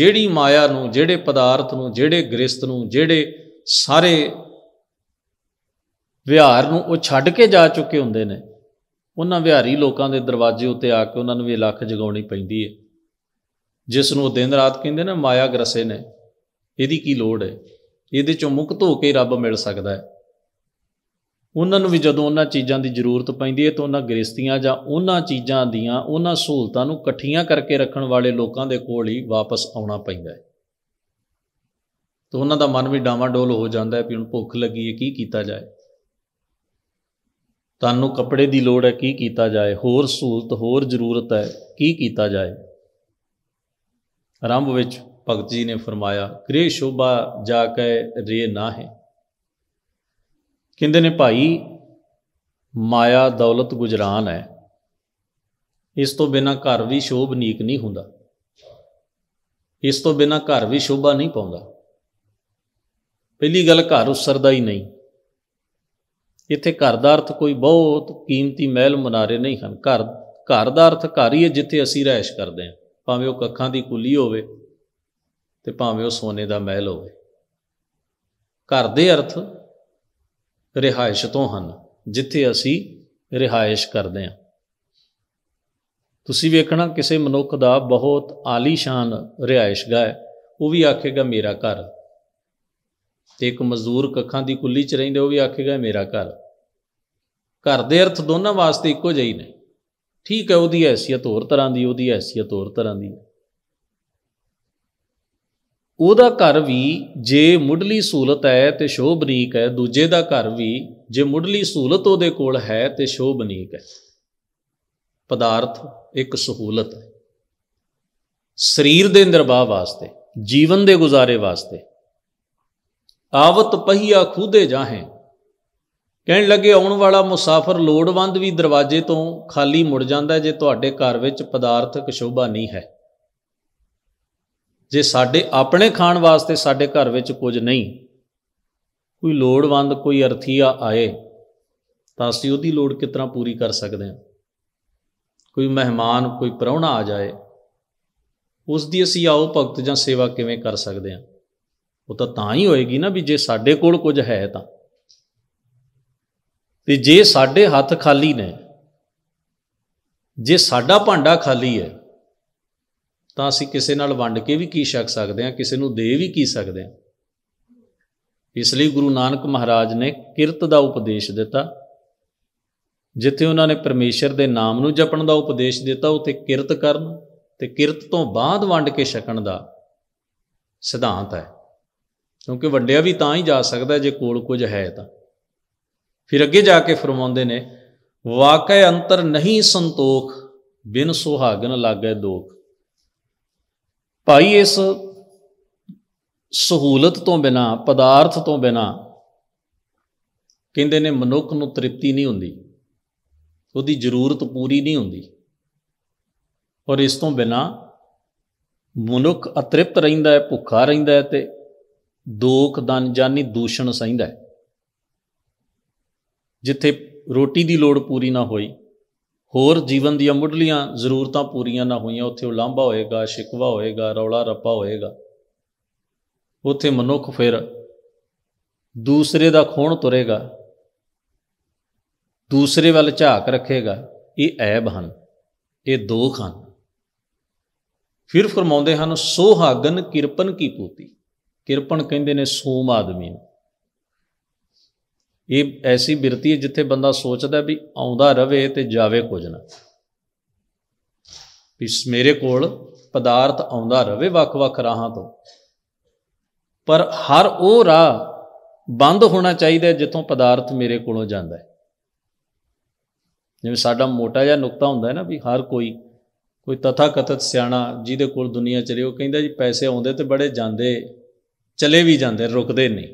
ਜਿਹੜੀ ਮਾਇਆ ਨੂੰ ਜਿਹੜੇ ਪਦਾਰਥ ਨੂੰ ਜਿਹੜੇ ਗ੍ਰਸਤ ਨੂੰ ਜਿਹੜੇ ਸਾਰੇ ਵਿਹਾਰ ਨੂੰ ਉਹ ਛੱਡ ਕੇ ਜਾ ਚੁੱਕੇ ਹੁੰਦੇ ਨੇ ਉਹਨਾਂ ਵਿਹਾਰੀ ਲੋਕਾਂ ਦੇ ਦਰਵਾਜ਼ੇ ਉੱਤੇ ਆ ਕੇ ਉਹਨਾਂ ਨੂੰ ਵੀ ਲੱਖ ਜਗਾਉਣੀ ਪੈਂਦੀ ਹੈ ਜਿਸ ਨੂੰ ਦਿਨ ਰਾਤ ਕਹਿੰਦੇ ਨਾ ਮਾਇਆ ਗਰਸੇ ਨੇ ਇਹਦੀ ਕੀ ਲੋੜ ਹੈ ਇਹਦੇ ਚੋਂ ਮੁਕਤ ਹੋ ਕੇ ਰੱਬ ਮਿਲ ਸਕਦਾ ਹੈ ਉਹਨਾਂ ਨੂੰ ਵੀ ਜਦੋਂ ਉਹਨਾਂ ਚੀਜ਼ਾਂ ਦੀ ਜ਼ਰੂਰਤ ਪੈਂਦੀ ਹੈ ਤਾਂ ਉਹਨਾਂ ਗ੍ਰਸਤੀਆਂ ਜਾਂ ਉਹਨਾਂ ਚੀਜ਼ਾਂ ਦੀਆਂ ਉਹਨਾਂ ਸਹੂਲਤਾਂ ਨੂੰ ਇਕੱਠੀਆਂ ਕਰਕੇ ਰੱਖਣ ਵਾਲੇ ਲੋਕਾਂ ਦੇ ਕੋਲ ਹੀ ਵਾਪਸ ਆਉਣਾ ਪੈਂਦਾ ਹੈ ਤਾਂ ਉਹਨਾਂ ਦਾ ਮਨ ਵੀ ਡਾਵਾਡੋਲ ਹੋ ਜਾਂਦਾ ਹੈ ਵੀ ਹੁਣ ਭੁੱਖ ਲੱਗੀ ਹੈ ਕੀ ਕੀਤਾ ਜਾਏ ਤੁਹਾਨੂੰ ਕੱਪੜੇ ਦੀ ਲੋੜ ਹੈ ਕੀ ਕੀਤਾ ਜਾਏ ਹੋਰ ਸਹੂਲਤ ਹੋਰ ਜ਼ਰੂਰਤ ਹੈ ਕੀ ਕੀਤਾ ਜਾਏ ਆਰੰਭ ਵਿੱਚ ਭਗਤ ਜੀ ਨੇ ਫਰਮਾਇਆ ਕ੍ਰੇ ਸ਼ੋਭਾ ਜਾ ਕੇ ਰੇ ਨਾ ਹੈ ਕਹਿੰਦੇ ਨੇ ਭਾਈ ਮਾਇਆ ਦੌਲਤ ਗੁਜਰਾਨ ਹੈ ਇਸ ਤੋਂ ਬਿਨਾ ਘਰ ਵੀ ਸ਼ੋਭਨੀਕ ਨਹੀਂ ਹੁੰਦਾ ਇਸ ਤੋਂ ਬਿਨਾ ਘਰ ਵੀ ਸ਼ੋਭਾ ਨਹੀਂ ਪਾਉਂਦਾ ਪਹਿਲੀ ਗੱਲ ਘਰ ਉਸਰਦਾ ਹੀ ਨਹੀਂ ਇੱਥੇ ਘਰ ਦਾ ਅਰਥ ਕੋਈ ਬਹੁਤ ਕੀਮਤੀ ਮਹਿਲ ਮਨਾਰੇ ਨਹੀਂ ਹਨ ਘਰ ਘਰ ਦਾ ਅਰਥ ਘਰ ਹੀ ਹੈ ਜਿੱਥੇ ਅਸੀਂ ਰਹਿਸ਼ ਕਰਦੇ ਹਾਂ ਭਾਵੇਂ ਉਹ ਕੱਖਾਂ ਦੀ ਕੁੱਲੀ ਹੋਵੇ ਤੇ ਭਾਵੇਂ ਉਹ ਸੋਨੇ ਦਾ ਮਹਿਲ ਹੋਵੇ ਘਰ ਦੇ ਅਰਥ ਰਿਹਾਇਸ਼ ਤੋਂ ਹਨ ਜਿੱਥੇ ਅਸੀਂ ਰਿਹਾਇਸ਼ ਕਰਦੇ ਹਾਂ ਤੁਸੀਂ ਵੇਖਣਾ ਕਿਸੇ ਮਨੁੱਖ ਦਾ ਬਹੁਤ ਆਲੀਸ਼ਾਨ ਰਿਹਾਇਸ਼ਗਾਹ ਹੈ ਉਹ ਵੀ ਆਖੇਗਾ ਮੇਰਾ ਘਰ ਤੇ ਇੱਕ ਮਜ਼ਦੂਰ ਕੱਖਾਂ ਦੀ ਕੁੱਲੀ 'ਚ ਰਹਿੰਦੇ ਉਹ ਵੀ ਆਖੇਗਾ ਮੇਰਾ ਘਰ ਘਰ ਦੇ ਅਰਥ ਦੋਨਾਂ ਵਾਸਤੇ ਇੱਕੋ ਜਿਹੇ ਨੇ ਠੀਕ ਹੈ ਉਹਦੀ ਹیثیت ਹੋਰ ਤਰ੍ਹਾਂ ਦੀ ਉਹਦੀ ਹیثیت ਹੋਰ ਤਰ੍ਹਾਂ ਦੀ ਉਹਦਾ ਘਰ ਵੀ ਜੇ ਮੁੱਢਲੀ ਸਹੂਲਤ ਹੈ ਤੇ ਸ਼ੋਭਨੀਕ ਹੈ ਦੂਜੇ ਦਾ ਘਰ ਵੀ ਜੇ ਮੁੱਢਲੀ ਸਹੂਲਤ ਉਹਦੇ ਕੋਲ ਹੈ ਤੇ ਸ਼ੋਭਨੀਕ ਹੈ ਪਦਾਰਥ ਇੱਕ ਸਹੂਲਤ ਹੈ ਸਰੀਰ ਦੇ ਨਿਰਵਾਹ ਵਾਸਤੇ ਜੀਵਨ ਦੇ ਗੁਜ਼ਾਰੇ ਵਾਸਤੇ ਆਵਤ ਪਹੀਆ ਖੂਦੇ ਜਾਹੇ ਕਹਿਣ ਲੱਗੇ ਆਉਣ ਵਾਲਾ ਮੁਸਾਫਰ ਲੋੜਵੰਦ ਵੀ ਦਰਵਾਜ਼ੇ ਤੋਂ ਖਾਲੀ ਮੁੜ ਜਾਂਦਾ ਜੇ ਤੁਹਾਡੇ ਘਰ ਵਿੱਚ ਪਦਾਰਥਕ ਸ਼ੋਭਾ ਨਹੀਂ ਹੈ ਜੇ ਸਾਡੇ ਆਪਣੇ ਖਾਣ ਵਾਸਤੇ ਸਾਡੇ ਘਰ ਵਿੱਚ ਕੁਝ ਨਹੀਂ ਕੋਈ ਲੋੜਵੰਦ ਕੋਈ ਅਰਥੀਆ ਆਏ ਤਾਂ ਅਸੀਂ ਉਹਦੀ ਲੋੜ ਤਰ੍ਹਾਂ ਪੂਰੀ ਕਰ ਸਕਦੇ ਹਾਂ ਕੋਈ ਮਹਿਮਾਨ ਕੋਈ ਪ੍ਰਾਹੁਣਾ ਆ ਜਾਏ ਉਸ ਦੀ ਅਸੀਂ ਆਉ ਭਗਤ ਜਾਂ ਸੇਵਾ ਕਿਵੇਂ ਕਰ ਸਕਦੇ ਹਾਂ ਉਹ ਤਾਂ ਤਾਂ ਹੀ ਹੋਏਗੀ ਨਾ ਵੀ ਜੇ ਸਾਡੇ ਕੋਲ ਕੁਝ ਹੈ ਤਾਂ ਤੇ ਜੇ ਸਾਡੇ ਹੱਥ ਖਾਲੀ ਨੇ ਜੇ ਸਾਡਾ ਭਾਂਡਾ ਖਾਲੀ ਹੈ ਤਾਂ ਅਸੀਂ ਕਿਸੇ ਨਾਲ ਵੰਡ ਕੇ ਵੀ ਕੀ ਛਕ ਸਕਦੇ ਹਾਂ ਕਿਸੇ ਨੂੰ ਦੇ ਵੀ ਕੀ ਸਕਦੇ ਹਾਂ ਇਸ ਲਈ ਗੁਰੂ ਨਾਨਕ ਮਹਾਰਾਜ ਨੇ ਕਿਰਤ ਦਾ ਉਪਦੇਸ਼ ਦਿੱਤਾ ਜਿੱਥੇ ਉਹਨਾਂ ਨੇ ਪਰਮੇਸ਼ਰ ਦੇ ਨਾਮ ਨੂੰ ਜਪਣ ਦਾ ਉਪਦੇਸ਼ ਦਿੱਤਾ ਉਥੇ ਕਿਰਤ ਕਰਨ ਤੇ ਕਿਰਤ ਤੋਂ ਬਾਅਦ ਵੰਡ ਕੇ ਛਕਣ ਦਾ ਸਿਧਾਂਤ ਹੈ ਕਿਉਂਕਿ ਵੰਡਿਆ ਵੀ ਤਾਂ ਹੀ ਜਾ ਸਕਦਾ ਜੇ ਕੋਲ ਕੁਝ ਹੈ ਤਾਂ ਫਿਰ ਅੱਗੇ ਜਾ ਕੇ ਫਰਮਾਉਂਦੇ ਨੇ ਵਾਕਏ ਅੰਤਰ ਨਹੀਂ ਸੰਤੋਖ ਬਿਨ ਸੁਹਾਗਨ ਲਾਗੇ ਦੋਖ ਭਾਈ ਇਸ ਸਹੂਲਤ ਤੋਂ ਬਿਨਾ ਪਦਾਰਥ ਤੋਂ ਬਿਨਾ ਕਹਿੰਦੇ ਨੇ ਮਨੁੱਖ ਨੂੰ ਤ੍ਰਿਪਤੀ ਨਹੀਂ ਹੁੰਦੀ ਉਹਦੀ ਜ਼ਰੂਰਤ ਪੂਰੀ ਨਹੀਂ ਹੁੰਦੀ ਔਰ ਇਸ ਤੋਂ ਬਿਨਾ ਮਨੁੱਖ ਅਤ੍ਰਿਪਤ ਰਹਿੰਦਾ ਹੈ ਭੁੱਖਾ ਰਹਿੰਦਾ ਹੈ ਤੇ ਦੋਖ ਦਨ ਜਾਨੀ ਦੂਸ਼ਣ ਸਹਿੰਦਾ ਹੈ ਜਿੱਥੇ ਰੋਟੀ ਦੀ ਲੋੜ ਪੂਰੀ ਨਾ ਹੋਈ ਹੋਰ ਜੀਵਨ ਦੀਆਂ ਮੁੱਢਲੀਆਂ ਜ਼ਰੂਰਤਾਂ ਪੂਰੀਆਂ ਨਾ ਹੋਈਆਂ ਉੱਥੇ ਉਲਾਂਭਾ ਹੋਏਗਾ ਸ਼ਿਕਵਾ ਹੋਏਗਾ ਰੌਲਾ ਰੱਪਾ ਹੋਏਗਾ ਉੱਥੇ ਮਨੁੱਖ ਫਿਰ ਦੂਸਰੇ ਦਾ ਖੋਣ ਤੁਰੇਗਾ ਦੂਸਰੇ ਵੱਲ ਝਾਕ ਰੱਖੇਗਾ ਇਹ ਐਬ ਹਨ ਇਹ ਦੋਖ ਹਨ ਫਿਰ ਫਰਮਾਉਂਦੇ ਹਨ ਸੋਹਾਗਨ ਕਿਰਪਨ ਕੀ ਪੂਤੀ ਕਿਰਪਨ ਕਹਿੰਦੇ ਨੇ ਸੋਮ ਆਦਮੀ ਨੂੰ ਇਹ ਐਸੀ ਬਿਰਤੀ ਹੈ ਜਿੱਥੇ ਬੰਦਾ ਸੋਚਦਾ ਵੀ ਆਉਂਦਾ ਰਵੇ ਤੇ ਜਾਵੇ ਕੁਝ ਨਾ ਵੀ ਮੇਰੇ ਕੋਲ ਪਦਾਰਥ ਆਉਂਦਾ ਰਵੇ ਵੱਖ-ਵੱਖ ਰਾਹਾਂ ਤੋਂ ਪਰ ਹਰ ਉਹ ਰਾਹ ਬੰਦ ਹੋਣਾ ਚਾਹੀਦਾ ਜਿੱਥੋਂ ਪਦਾਰਥ ਮੇਰੇ ਕੋਲੋਂ ਜਾਂਦਾ ਹੈ ਜਿਵੇਂ ਸਾਡਾ ਮੋਟਾ ਜਿਹਾ ਨੁਕਤਾ ਹੁੰਦਾ ਹੈ ਨਾ ਵੀ ਹਰ ਕੋਈ ਕੋਈ ਤਥਾ ਕਥਤ ਸਿਆਣਾ ਜਿਹਦੇ ਕੋਲ ਦੁਨੀਆ ਚ ਰਿਹਾ ਉਹ ਕਹਿੰਦਾ ਜੀ ਪੈਸੇ ਆਉਂਦੇ ਤੇ ਬੜੇ ਜਾਂਦੇ ਚਲੇ ਵੀ ਜਾਂਦੇ ਰੁਕਦੇ ਨਹੀਂ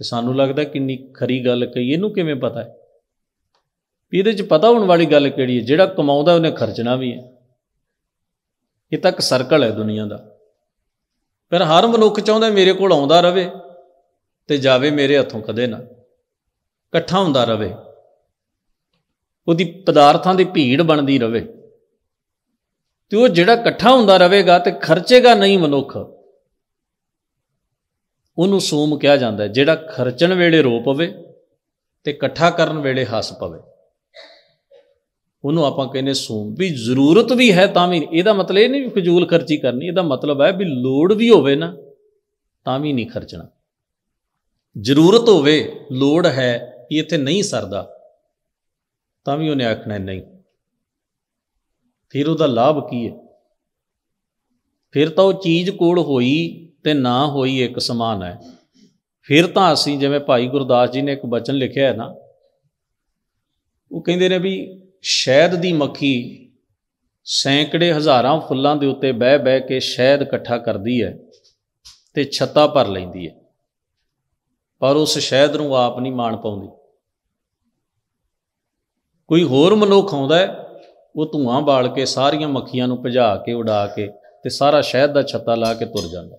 ਤੇ ਸਾਨੂੰ ਲੱਗਦਾ ਕਿੰਨੀ ਖਰੀ ਗੱਲ ਕਹੀ ਇਹਨੂੰ ਕਿਵੇਂ ਪਤਾ ਹੈ ਵੀ ਇਹਦੇ 'ਚ ਪਤਾ ਹੋਣ ਵਾਲੀ ਗੱਲ ਕਿਹੜੀ ਹੈ ਜਿਹੜਾ ਕਮਾਉਂਦਾ ਉਹਨੇ ਖਰਚਣਾ ਵੀ ਹੈ ਇਹ ਤਾਂ ਇੱਕ ਸਰਕਲ ਹੈ ਦੁਨੀਆ ਦਾ ਪਰ ਹਰ ਮਨੁੱਖ ਚਾਹੁੰਦਾ ਮੇਰੇ ਕੋਲ ਆਉਂਦਾ ਰਵੇ ਤੇ ਜਾਵੇ ਮੇਰੇ ਹੱਥੋਂ ਕਦੇ ਨਾ ਇਕੱਠਾ ਹੁੰਦਾ ਰਵੇ ਉਹਦੀ ਪਦਾਰਥਾਂ ਦੀ ਭੀੜ ਬਣਦੀ ਰਵੇ ਤੇ ਉਹ ਜਿਹੜਾ ਇਕੱਠਾ ਹੁੰਦਾ ਰਹੇਗਾ ਤੇ ਖਰਚੇਗਾ ਨਹੀਂ ਮਨੁੱਖ ਉਹਨੂੰ ਸੂਮ ਕਿਹਾ ਜਾਂਦਾ ਹੈ ਜਿਹੜਾ ਖਰਚਣ ਵੇਲੇ ਰੋ ਪਵੇ ਤੇ ਇਕੱਠਾ ਕਰਨ ਵੇਲੇ ਹੱਸ ਪਵੇ ਉਹਨੂੰ ਆਪਾਂ ਕਹਿੰਦੇ ਸੂਮ ਵੀ ਜ਼ਰੂਰਤ ਵੀ ਹੈ ਤਾਂ ਵੀ ਇਹਦਾ ਮਤਲਬ ਇਹ ਨਹੀਂ ਵੀ ਫਜ਼ੂਲ ਖਰਚੀ ਕਰਨੀ ਇਹਦਾ ਮਤਲਬ ਹੈ ਵੀ ਲੋੜ ਵੀ ਹੋਵੇ ਨਾ ਤਾਂ ਵੀ ਨਹੀਂ ਖਰਚਣਾ ਜ਼ਰੂਰਤ ਹੋਵੇ ਲੋੜ ਹੈ ਕਿ ਇੱਥੇ ਨਹੀਂ ਸਰਦਾ ਤਾਂ ਵੀ ਉਹਨੇ ਆਖਣਾ ਨਹੀਂ ਫਿਰ ਉਹਦਾ ਲਾਭ ਕੀ ਹੈ ਫਿਰ ਤਾਂ ਉਹ ਚੀਜ਼ ਕੋਲ ਹੋਈ ਤੇ ਨਾ ਹੋਈ ਇੱਕ ਸਮਾਨ ਹੈ ਫਿਰ ਤਾਂ ਅਸੀਂ ਜਿਵੇਂ ਭਾਈ ਗੁਰਦਾਸ ਜੀ ਨੇ ਇੱਕ ਬਚਨ ਲਿਖਿਆ ਹੈ ਨਾ ਉਹ ਕਹਿੰਦੇ ਨੇ ਵੀ ਸ਼ਹਿਦ ਦੀ ਮੱਖੀ ਸੈਂਕੜੇ ਹਜ਼ਾਰਾਂ ਫੁੱਲਾਂ ਦੇ ਉੱਤੇ ਬਹਿ ਬਹਿ ਕੇ ਸ਼ਹਿਦ ਇਕੱਠਾ ਕਰਦੀ ਹੈ ਤੇ ਛੱਤਾ ਭਰ ਲੈਂਦੀ ਹੈ ਪਰ ਉਸ ਸ਼ਹਿਦ ਨੂੰ ਆਪ ਨਹੀਂ ਮਾਣ ਪਾਉਂਦੀ ਕੋਈ ਹੋਰ ਮਨੁੱਖ ਆਉਂਦਾ ਉਹ ਧੂਆਂ ਬਾਲ ਕੇ ਸਾਰੀਆਂ ਮੱਖੀਆਂ ਨੂੰ ਭਜਾ ਕੇ ਉਡਾ ਕੇ ਤੇ ਸਾਰਾ ਸ਼ਹਿਦ ਦਾ ਛੱਤਾ ਲਾ ਕੇ ਤੁਰ ਜਾਂਦਾ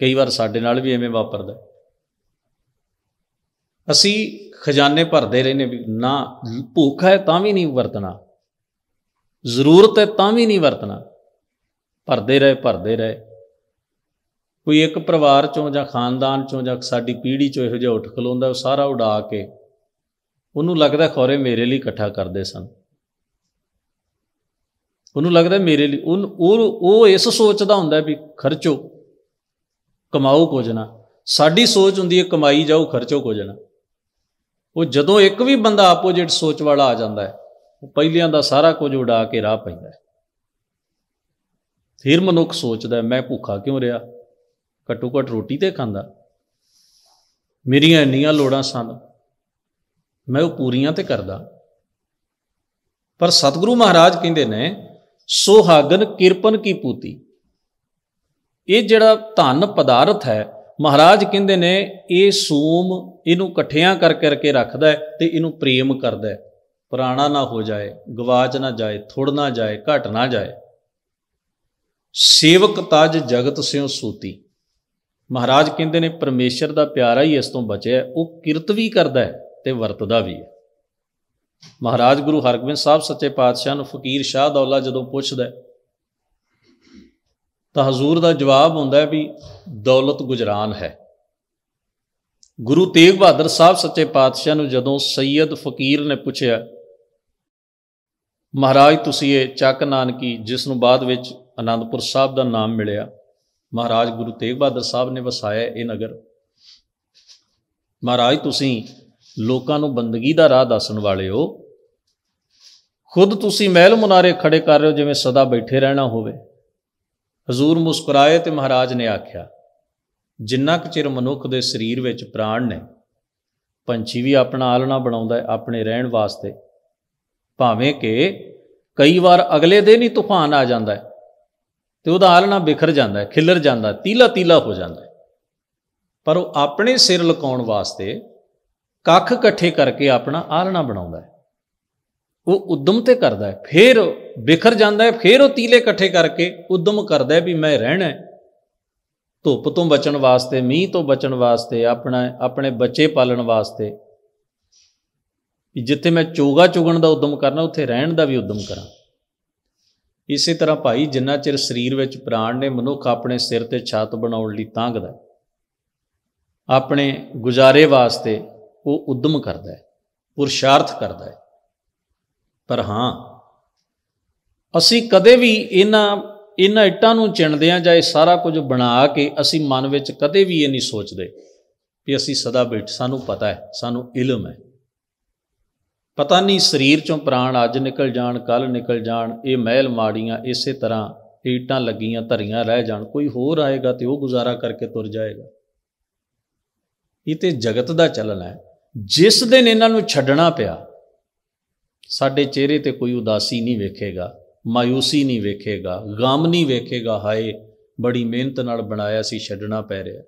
ਕਈ ਵਾਰ ਸਾਡੇ ਨਾਲ ਵੀ ਐਵੇਂ ਵਾਪਰਦਾ ਅਸੀਂ ਖਜ਼ਾਨੇ ਭਰਦੇ ਰਹਿੰਦੇ ਵੀ ਨਾ ਭੁੱਖ ਹੈ ਤਾਂ ਵੀ ਨਹੀਂ ਵਰਤਣਾ ਜ਼ਰੂਰਤ ਹੈ ਤਾਂ ਵੀ ਨਹੀਂ ਵਰਤਣਾ ਭਰਦੇ ਰਹੇ ਭਰਦੇ ਰਹੇ ਕੋਈ ਇੱਕ ਪਰਿਵਾਰ ਚੋਂ ਜਾਂ ਖਾਨਦਾਨ ਚੋਂ ਜਾਂ ਸਾਡੀ ਪੀੜ੍ਹੀ ਚੋਂ ਇਹੋ ਜਿਹਾ ਉੱਠ ਖਲੋਂਦਾ ਉਹ ਸਾਰਾ ਉਡਾ ਕੇ ਉਹਨੂੰ ਲੱਗਦਾ ਖੌਰੇ ਮੇਰੇ ਲਈ ਇਕੱਠਾ ਕਰਦੇ ਸਨ ਉਹਨੂੰ ਲੱਗਦਾ ਮੇਰੇ ਲਈ ਉਹ ਉਹ ਇਸ ਸੋਚਦਾ ਹੁੰਦਾ ਵੀ ਖਰਚੋ ਕਮਾਓ ਕੁਝ ਨਾ ਸਾਡੀ ਸੋਚ ਹੁੰਦੀ ਹੈ ਕਮਾਈ ਜਾਓ ਖਰਚੋ ਕੁਝ ਨਾ ਉਹ ਜਦੋਂ ਇੱਕ ਵੀ ਬੰਦਾ ਆਪੋਜੀਟ ਸੋਚ ਵਾਲਾ ਆ ਜਾਂਦਾ ਹੈ ਉਹ ਪਹਿਲਿਆਂ ਦਾ ਸਾਰਾ ਕੁਝ ਉਡਾ ਕੇ ਰਾਹ ਪੈਂਦਾ ਹੈ ਫਿਰ ਮਨੁੱਖ ਸੋਚਦਾ ਮੈਂ ਭੁੱਖਾ ਕਿਉਂ ਰਿਹਾ ਘੱਟੋ ਘੱਟ ਰੋਟੀ ਤੇ ਖਾਂਦਾ ਮੇਰੀਆਂ ਇੰਨੀਆਂ ਲੋੜਾਂ ਸਨ ਮੈਂ ਉਹ ਪੂਰੀਆਂ ਤੇ ਕਰਦਾ ਪਰ ਸਤਿਗੁਰੂ ਮਹਾਰਾਜ ਕਹਿੰਦੇ ਨੇ ਸੋਹਾਗਨ ਕਿਰਪਨ ਕੀ ਪੂਤੀ ਇਹ ਜਿਹੜਾ ਧਨ ਪਦਾਰਥ ਹੈ ਮਹਾਰਾਜ ਕਹਿੰਦੇ ਨੇ ਇਹ ਸੂਮ ਇਹਨੂੰ ਇਕੱਠਿਆਂ ਕਰ ਕਰਕੇ ਰੱਖਦਾ ਤੇ ਇਹਨੂੰ ਪ੍ਰੇਮ ਕਰਦਾ ਪੁਰਾਣਾ ਨਾ ਹੋ ਜਾਏ ਗਵਾਚ ਨਾ ਜਾਏ ਥੁੜ ਨਾ ਜਾਏ ਘਟ ਨਾ ਜਾਏ ਸੇਵਕ ਤਜ ਜਗਤ ਸਿਉ ਸੂਤੀ ਮਹਾਰਾਜ ਕਹਿੰਦੇ ਨੇ ਪਰਮੇਸ਼ਰ ਦਾ ਪਿਆਰਾ ਹੀ ਇਸ ਤੋਂ ਬਚਿਆ ਉਹ ਕਿਰਤ ਵੀ ਕਰਦਾ ਹੈ ਤੇ ਵਰਤਦਾ ਵੀ ਹੈ ਮਹਾਰਾਜ ਗੁਰੂ ਹਰਗੋਬਿੰਦ ਸਾਹਿਬ ਸੱਚੇ ਪਾਤਸ਼ਾਹ ਨੂੰ ਫਕੀਰ ਸ਼ਾਹ ਦੌਲਾ ਜਦੋਂ ਪੁੱਛਦਾ ਹੈ ਤਾਂ ਹਜ਼ੂਰ ਦਾ ਜਵਾਬ ਹੁੰਦਾ ਵੀ ਦੌਲਤ ਗੁਜਰਾਨ ਹੈ ਗੁਰੂ ਤੇਗ ਬਹਾਦਰ ਸਾਹਿਬ ਸੱਚੇ ਪਾਤਸ਼ਾਹ ਨੂੰ ਜਦੋਂ ਸੈਦ ਫਕੀਰ ਨੇ ਪੁੱਛਿਆ ਮਹਾਰਾਜ ਤੁਸੀਂ ਇਹ ਚੱਕ ਨਾਨਕੀ ਜਿਸ ਨੂੰ ਬਾਅਦ ਵਿੱਚ ਆਨੰਦਪੁਰ ਸਾਹਿਬ ਦਾ ਨਾਮ ਮਿਲਿਆ ਮਹਾਰਾਜ ਗੁਰੂ ਤੇਗ ਬਹਾਦਰ ਸਾਹਿਬ ਨੇ ਵਸਾਇਆ ਇਹ ਨਗਰ ਮਹਾਰਾਜ ਤੁਸੀਂ ਲੋਕਾਂ ਨੂੰ ਬੰਦਗੀ ਦਾ ਰਾਹ ਦੱਸਣ ਵਾਲੇ ਹੋ ਖੁਦ ਤੁਸੀਂ ਮਹਿਲ ਮੁਨਾਰੇ ਖੜੇ ਕਰ ਰਹੇ ਹੋ ਜਿਵੇਂ ਸਦਾ ਬੈਠੇ ਰਹਿਣਾ ਹੋਵੇ ਹਜ਼ੂਰ ਮੁਸਕਰਾਏ ਤੇ ਮਹਾਰਾਜ ਨੇ ਆਖਿਆ ਜਿੰਨਾ ਕੁ ਚਿਰ ਮਨੁੱਖ ਦੇ ਸਰੀਰ ਵਿੱਚ ਪ੍ਰਾਣ ਨੇ ਪੰਛੀ ਵੀ ਆਪਣਾ ਆਲਣਾ ਬਣਾਉਂਦਾ ਹੈ ਆਪਣੇ ਰਹਿਣ ਵਾਸਤੇ ਭਾਵੇਂ ਕਿ ਕਈ ਵਾਰ ਅਗਲੇ ਦਿਨ ਹੀ ਤੂਫਾਨ ਆ ਜਾਂਦਾ ਹੈ ਤੇ ਉਹਦਾ ਆਲਣਾ ਬਿਖਰ ਜਾਂਦਾ ਹੈ ਖਿਲਰ ਜਾਂਦਾ ਤੀਲਾ ਤੀਲਾ ਹੋ ਜਾਂਦਾ ਪਰ ਉਹ ਆਪਣੇ ਸਿਰ ਲਕਾਉਣ ਵਾਸਤੇ ਕੱਖ ਇਕੱਠੇ ਕਰਕੇ ਆਪਣਾ ਆਲਣਾ ਬਣਾਉਂਦਾ ਹੈ ਉਹ ਉਦਮ ਤੇ ਕਰਦਾ ਹੈ ਫਿਰ ਬਿਖਰ ਜਾਂਦਾ ਹੈ ਫਿਰ ਉਹ ਤੀਲੇ ਇਕੱਠੇ ਕਰਕੇ ਉਦਮ ਕਰਦਾ ਹੈ ਵੀ ਮੈਂ ਰਹਿਣਾ ਧੁੱਪ ਤੋਂ ਬਚਣ ਵਾਸਤੇ ਮੀਂਹ ਤੋਂ ਬਚਣ ਵਾਸਤੇ ਆਪਣਾ ਆਪਣੇ ਬੱਚੇ ਪਾਲਣ ਵਾਸਤੇ ਵੀ ਜਿੱਥੇ ਮੈਂ ਚੋਗਾ ਚੁਗਣ ਦਾ ਉਦਮ ਕਰਨਾ ਉੱਥੇ ਰਹਿਣ ਦਾ ਵੀ ਉਦਮ ਕਰਾਂ ਇਸੇ ਤਰ੍ਹਾਂ ਭਾਈ ਜਿੰਨਾ ਚਿਰ ਸਰੀਰ ਵਿੱਚ ਪ੍ਰਾਣ ਨੇ ਮਨੁੱਖ ਆਪਣੇ ਸਿਰ ਤੇ ਛਾਤ ਬਣਾਉਣ ਲਈ ਤਾਂਗਦਾ ਆਪਣੇ ਗੁਜ਼ਾਰੇ ਵਾਸਤੇ ਉਹ ਉਦਮ ਕਰਦਾ ਹੈ ਪੁਰਸ਼ਾਰਥ ਕਰਦਾ ਹੈ ਪਰ ਹਾਂ ਅਸੀਂ ਕਦੇ ਵੀ ਇਹਨਾਂ ਇਹਨਾਂ ਇੱਟਾਂ ਨੂੰ ਚਿਣਦੇ ਆ ਜਾਂ ਇਹ ਸਾਰਾ ਕੁਝ ਬਣਾ ਕੇ ਅਸੀਂ ਮਨ ਵਿੱਚ ਕਦੇ ਵੀ ਇਹ ਨਹੀਂ ਸੋਚਦੇ ਕਿ ਅਸੀਂ ਸਦਾ ਬੈਠ ਸਾਨੂੰ ਪਤਾ ਹੈ ਸਾਨੂੰ ਇਲਮ ਹੈ ਪਤਾ ਨਹੀਂ ਸਰੀਰ ਚੋਂ ਪ੍ਰਾਣ ਅੱਜ ਨਿਕਲ ਜਾਣ ਕੱਲ ਨਿਕਲ ਜਾਣ ਇਹ ਮਹਿਲ ਮਾੜੀਆਂ ਇਸੇ ਤਰ੍ਹਾਂ ਈਟਾਂ ਲੱਗੀਆਂ ਧਰੀਆਂ ਰਹਿ ਜਾਣ ਕੋਈ ਹੋਰ ਆਏਗਾ ਤੇ ਉਹ ਗੁਜ਼ਾਰਾ ਕਰਕੇ ਤੁਰ ਜਾਏਗਾ ਇਹ ਤੇ ਜਗਤ ਦਾ ਚੱਲਣਾ ਹੈ ਜਿਸ ਦਿਨ ਇਹਨਾਂ ਨੂੰ ਛੱਡਣਾ ਪਿਆ ਸਾਡੇ ਚਿਹਰੇ ਤੇ ਕੋਈ ਉਦਾਸੀ ਨਹੀਂ ਵੇਖੇਗਾ ਮਾਇੂਸੀ ਨਹੀਂ ਵੇਖੇਗਾ ਗਮ ਨਹੀਂ ਵੇਖੇਗਾ ਹਾਏ ਬੜੀ ਮਿਹਨਤ ਨਾਲ ਬਣਾਇਆ ਸੀ ਛੱਡਣਾ ਪੈ ਰਿਹਾ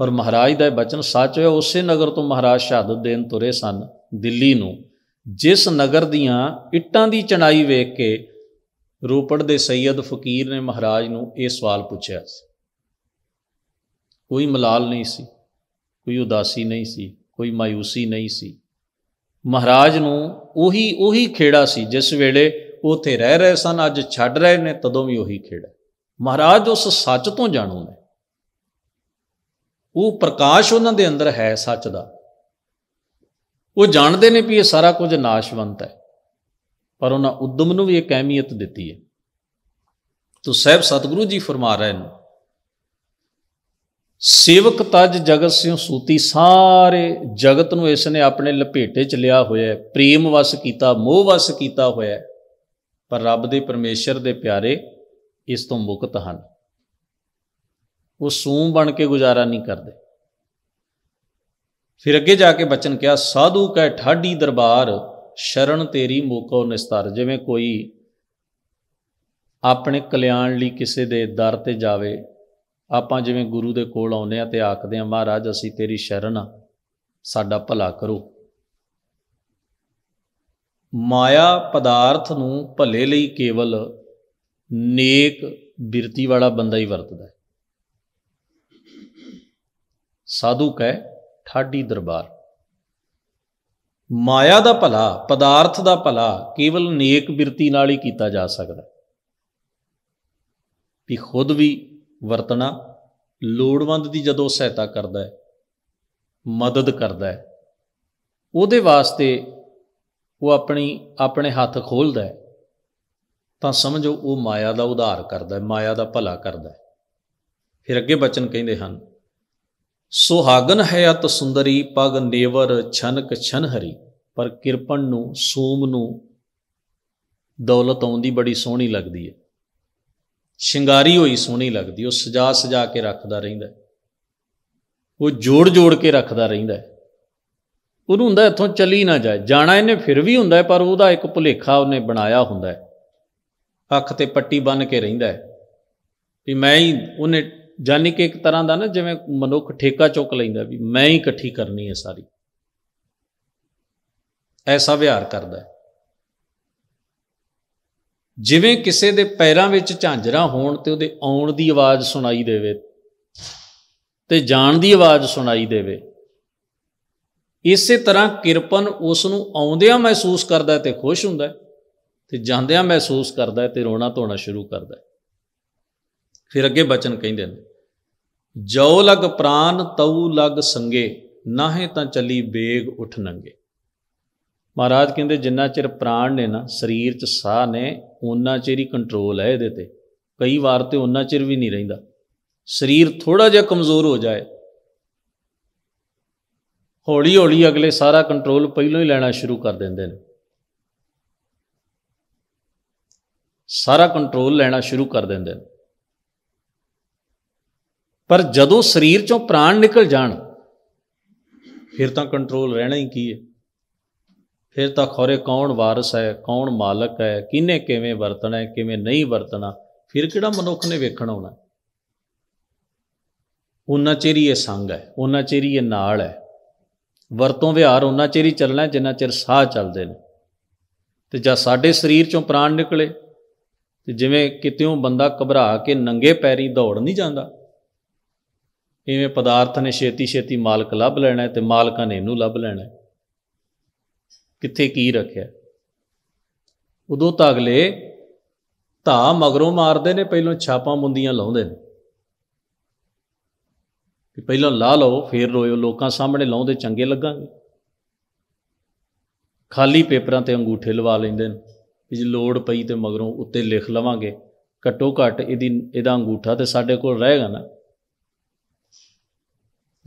ਔਰ ਮਹਾਰਾਜ ਦਾ ਇਹ ਬਚਨ ਸੱਚ ਹੋਇਆ ਉਸੇ ਨਗਰ ਤੋਂ ਮਹਾਰਾਜ ਸ਼ਹਾਦਤ ਦੇਣ ਤੁਰੇ ਸਨ ਦਿੱਲੀ ਨੂੰ ਜਿਸ ਨਗਰ ਦੀਆਂ ਇੱਟਾਂ ਦੀ ਚਣਾਈ ਵੇਖ ਕੇ ਰੂਪੜ ਦੇ ਸੈਦ ਫਕੀਰ ਨੇ ਮਹਾਰਾਜ ਨੂੰ ਇਹ ਸਵਾਲ ਪੁੱਛਿਆ ਸੀ ਕੋਈ ਮਲਾਲ ਨਹੀਂ ਸੀ ਕੋਈ ਉਦਾਸੀ ਨਹੀਂ ਸੀ ਕੋਈ ਮਾਇੂਸੀ ਨਹੀਂ ਸੀ ਮਹਾਰਾਜ ਨੂੰ ਉਹੀ ਉਹੀ ਖੇੜਾ ਸੀ ਜਿਸ ਵੇਲੇ ਉਥੇ ਰਹਿ ਰਹੇ ਸਨ ਅੱਜ ਛੱਡ ਰਹੇ ਨੇ ਤਦੋਂ ਵੀ ਉਹੀ ਖੇੜਾ ਮਹਾਰਾਜ ਉਸ ਸੱਚ ਤੋਂ ਜਾਣੂ ਨੇ ਉਹ ਪ੍ਰਕਾਸ਼ ਉਹਨਾਂ ਦੇ ਅੰਦਰ ਹੈ ਸੱਚ ਦਾ ਉਹ ਜਾਣਦੇ ਨੇ ਵੀ ਇਹ ਸਾਰਾ ਕੁਝ ਨਾਸ਼ਵੰਤ ਹੈ ਪਰ ਉਹਨਾਂ ਉਦਮ ਨੂੰ ਵੀ ਇੱਕ ਅਹਿਮੀਅਤ ਦਿੱਤੀ ਹੈ ਤੋ ਸਹਿਬ ਸਤਿਗੁਰੂ ਜੀ ਫਰਮਾ ਰਹੇ ਨੇ ਸੇਵਕ ਤਜ ਜਗਤ ਸਿਉ ਸੂਤੀ ਸਾਰੇ ਜਗਤ ਨੂੰ ਇਸ ਨੇ ਆਪਣੇ ਲਪੇਟੇ ਚ ਲਿਆ ਹੋਇਆ ਪ੍ਰੇਮ ਵਸ ਕੀਤਾ ਮੋਹ ਵਸ ਕੀਤਾ ਹੋਇਆ ਪਰ ਰੱਬ ਦੇ ਪਰਮੇਸ਼ਰ ਦੇ ਪਿਆਰੇ ਇਸ ਤੋਂ ਮੁਕਤ ਹਨ ਉਹ ਸੂਮ ਬਣ ਕੇ ਗੁਜ਼ਾਰਾ ਨਹੀਂ ਕਰਦੇ ਫਿਰ ਅੱਗੇ ਜਾ ਕੇ ਬਚਨ ਕਿਹਾ ਸਾਧੂ ਕਹਿ ਠਾਡੀ ਦਰਬਾਰ ਸ਼ਰਨ ਤੇਰੀ ਮੋਕੋ ਨਿਸਤਾਰ ਜਿਵੇਂ ਕੋਈ ਆਪਣੇ ਕਲਿਆਣ ਲਈ ਕਿਸੇ ਦੇ ਦਰ ਤੇ ਜਾਵੇ ਆਪਾਂ ਜਿਵੇਂ ਗੁਰੂ ਦੇ ਕੋਲ ਆਉਂਦੇ ਆ ਤੇ ਆਖਦੇ ਆ ਮਹਾਰਾਜ ਅਸੀਂ ਤੇਰੀ ਸ਼ਰਨ ਆ ਸਾਡਾ ਭਲਾ ਕਰੋ ਮਾਇਆ ਪਦਾਰਥ ਨੂੰ ਭਲੇ ਲਈ ਕੇਵਲ ਨੇਕ ਬਿਰਤੀ ਵਾਲਾ ਬੰਦਾ ਹੀ ਵਰਤਦਾ ਹੈ ਸਾਧੂ ਕਹੇ ਠਾਡੀ ਦਰਬਾਰ ਮਾਇਆ ਦਾ ਭਲਾ ਪਦਾਰਥ ਦਾ ਭਲਾ ਕੇਵਲ ਨੇਕ ਬਿਰਤੀ ਨਾਲ ਹੀ ਕੀਤਾ ਜਾ ਸਕਦਾ ਵੀ ਖੁਦ ਵੀ ਵਰਤਣਾ ਲੋੜਵੰਦ ਦੀ ਜਦੋਂ ਸਹਾਇਤਾ ਕਰਦਾ ਹੈ ਮਦਦ ਕਰਦਾ ਹੈ ਉਹਦੇ ਵਾਸਤੇ ਉਹ ਆਪਣੀ ਆਪਣੇ ਹੱਥ ਖੋਲਦਾ ਹੈ ਤਾਂ ਸਮਝੋ ਉਹ ਮਾਇਆ ਦਾ ਉਧਾਰ ਕਰਦਾ ਹੈ ਮਾਇਆ ਦਾ ਭਲਾ ਕਰਦਾ ਹੈ ਫਿਰ ਅੱਗੇ ਬਚਨ ਕਹਿੰਦੇ ਹਨ ਸੁਹਾਗਨ ਹੈ ਅਤ ਸੁੰਦਰੀ ਪਗ ਨੇਵਰ ਛਨਕ ਛਨ ਹਰੀ ਪਰ ਕਿਰਪਨ ਨੂੰ ਸੂਮ ਨੂੰ ਦੌਲਤ ਆਉਂਦੀ ਬੜੀ ਸੋਹਣੀ ਲੱਗਦੀ ਹੈ ਸ਼ਿੰਗਾਰੀ ਹੋਈ ਸੋਹਣੀ ਲੱਗਦੀ ਉਹ ਸਜਾ ਸਜਾ ਕੇ ਰੱਖਦਾ ਰਹਿੰਦਾ ਉਹ ਜੋੜ ਜੋੜ ਕੇ ਰੱਖਦਾ ਰਹਿੰਦਾ ਉਹਨੂੰ ਹੁੰਦਾ ਇੱਥੋਂ ਚਲੀ ਨਾ ਜਾਏ ਜਾਣਾ ਇਹਨੇ ਫਿਰ ਵੀ ਹੁੰਦਾ ਹੈ ਪਰ ਉਹਦਾ ਇੱਕ ਭੁਲੇਖਾ ਉਹਨੇ ਬਣਾਇਆ ਹੁੰਦਾ ਹੈ ਅੱਖ ਤੇ ਪੱਟੀ ਬੰਨ ਕੇ ਰਹਿੰਦਾ ਹੈ ਵੀ ਮੈਂ ਹੀ ਉਹਨੇ ਜਾਨੀ ਕਿ ਇੱਕ ਤਰ੍ਹਾਂ ਦਾ ਨਾ ਜਿਵੇਂ ਮਨੁੱਖ ਠੇਕਾ ਚੁੱਕ ਲੈਂਦਾ ਵੀ ਮੈਂ ਹੀ ਇਕੱਠੀ ਕਰਨੀ ਹੈ ਸਾਰੀ ਐਸਾ ਵਿਹਾਰ ਕਰਦਾ ਜਿਵੇਂ ਕਿਸੇ ਦੇ ਪੈਰਾਂ ਵਿੱਚ ਝਾਂਜਰਾ ਹੋਣ ਤੇ ਉਹਦੇ ਆਉਣ ਦੀ ਆਵਾਜ਼ ਸੁਣਾਈ ਦੇਵੇ ਤੇ ਜਾਣ ਦੀ ਆਵਾਜ਼ ਸੁਣਾਈ ਦੇਵੇ ਇਸੇ ਤਰ੍ਹਾਂ ਕਿਰਪਨ ਉਸ ਨੂੰ ਆਉਂਦਿਆਂ ਮਹਿਸੂਸ ਕਰਦਾ ਤੇ ਖੁਸ਼ ਹੁੰਦਾ ਤੇ ਜਾਂਦਿਆਂ ਮਹਿਸੂਸ ਕਰਦਾ ਤੇ ਰੋਣਾ ਧੋਣਾ ਸ਼ੁਰੂ ਕਰਦਾ ਫਿਰ ਅੱਗੇ ਬਚਨ ਕਹਿੰਦੇ ਨੇ ਜਉ ਲਗ ਪ੍ਰਾਨ ਤਉ ਲਗ ਸੰਗੇ ਨਾਹੇ ਤਾਂ ਚੱਲੀ ਬੇਗ ਉਠ ਨੰਗੇ ਮਹਾਰਾਜ ਕਹਿੰਦੇ ਜਿੰਨਾ ਚਿਰ ਪ੍ਰਾਣ ਨੇ ਨਾ ਸਰੀਰ 'ਚ ਸਾਹ ਨੇ ਉਹਨਾਂ ਚਿਰ ਹੀ ਕੰਟਰੋਲ ਹੈ ਇਹਦੇ ਤੇ ਕਈ ਵਾਰ ਤੇ ਉਹਨਾਂ ਚਿਰ ਵੀ ਨਹੀਂ ਰਹਿੰਦਾ ਸਰੀਰ ਥੋੜਾ ਜਿਹਾ ਕਮਜ਼ੋਰ ਹੋ ਜਾਏ ਹੌਲੀ ਹੌਲੀ ਅਗਲੇ ਸਾਰਾ ਕੰਟਰੋਲ ਪਹਿਲਾਂ ਹੀ ਲੈਣਾ ਸ਼ੁਰੂ ਕਰ ਦਿੰਦੇ ਨੇ ਸਾਰਾ ਕੰਟਰੋਲ ਲੈਣਾ ਸ਼ੁਰੂ ਕਰ ਦਿੰਦੇ ਨੇ ਪਰ ਜਦੋਂ ਸਰੀਰ ਚੋਂ ਪ੍ਰਾਣ ਨਿਕਲ ਜਾਣ ਫਿਰ ਤਾਂ ਕੰਟਰੋਲ ਰਹਿਣਾ ਹੀ ਕੀ ਹੈ ਫਿਰ ਤਾਂ ਖੌਰੇ ਕੌਣ ਵਾਰਿਸ ਹੈ ਕੌਣ ਮਾਲਕ ਹੈ ਕਿਨੇ ਕਿਵੇਂ ਵਰਤਣਾ ਹੈ ਕਿਵੇਂ ਨਹੀਂ ਵਰਤਣਾ ਫਿਰ ਕਿਹੜਾ ਮਨੁੱਖ ਨੇ ਵੇਖਣ ਆਉਣਾ ਉਹਨਾਂ ਚਿਰ ਹੀ ਇਹ ਸੰਗ ਹੈ ਉਹਨਾਂ ਚਿਰ ਹੀ ਇਹ ਨਾਲ ਹੈ ਵਰਤੋਂ ਵਿਹਾਰ ਉਹਨਾਂ ਚਿਰ ਹੀ ਚੱਲਣਾ ਜਿੰਨਾ ਚਿਰ ਸਾਹ ਚੱਲਦੇ ਨੇ ਤੇ ਜਦ ਸਾਡੇ ਸਰੀਰ ਚੋਂ ਪ੍ਰਾਣ ਨਿਕਲੇ ਤੇ ਜਿਵੇਂ ਕਿਤਿਓਂ ਬੰਦਾ ਘਬਰਾ ਕੇ ਨੰਗੇ ਪੈਰੀ ਦੌੜ ਨਹੀਂ ਜਾਂਦਾ ਇਵੇਂ ਪਦਾਰਥ ਨੇ ਛੇਤੀ ਛੇਤੀ ਮਾਲਕ ਲੱਭ ਲੈਣਾ ਤੇ ਮਾਲਕਾਂ ਨੇ ਇਹਨੂੰ ਲੱਭ ਲੈਣਾ ਕਿੱਥੇ ਕੀ ਰੱਖਿਆ ਉਦੋਂ ਤਾਂ ਅਗਲੇ ਧਾ ਮਗਰੋਂ ਮਾਰਦੇ ਨੇ ਪਹਿਲਾਂ ਛਾਪਾਂ ਮੁੰਦੀਆਂ ਲਾਉਂਦੇ ਨੇ ਕਿ ਪਹਿਲਾਂ ਲਾ ਲਓ ਫੇਰ ਰੋਇਓ ਲੋਕਾਂ ਸਾਹਮਣੇ ਲਾਉਂਦੇ ਚੰਗੇ ਲੱਗਾਂਗੇ ਖਾਲੀ ਪੇਪਰਾਂ ਤੇ ਅੰਗੂਠੇ ਲਵਾ ਲੈਂਦੇ ਨੇ ਕਿ ਜੇ ਲੋੜ ਪਈ ਤੇ ਮਗਰੋਂ ਉੱਤੇ ਲਿਖ ਲਵਾਂਗੇ ਘੱਟੋ ਘੱਟ ਇਹਦੀ ਇਹਦਾ ਅੰਗੂਠਾ ਤੇ ਸਾਡੇ ਕੋਲ ਰਹੇਗਾ ਨਾ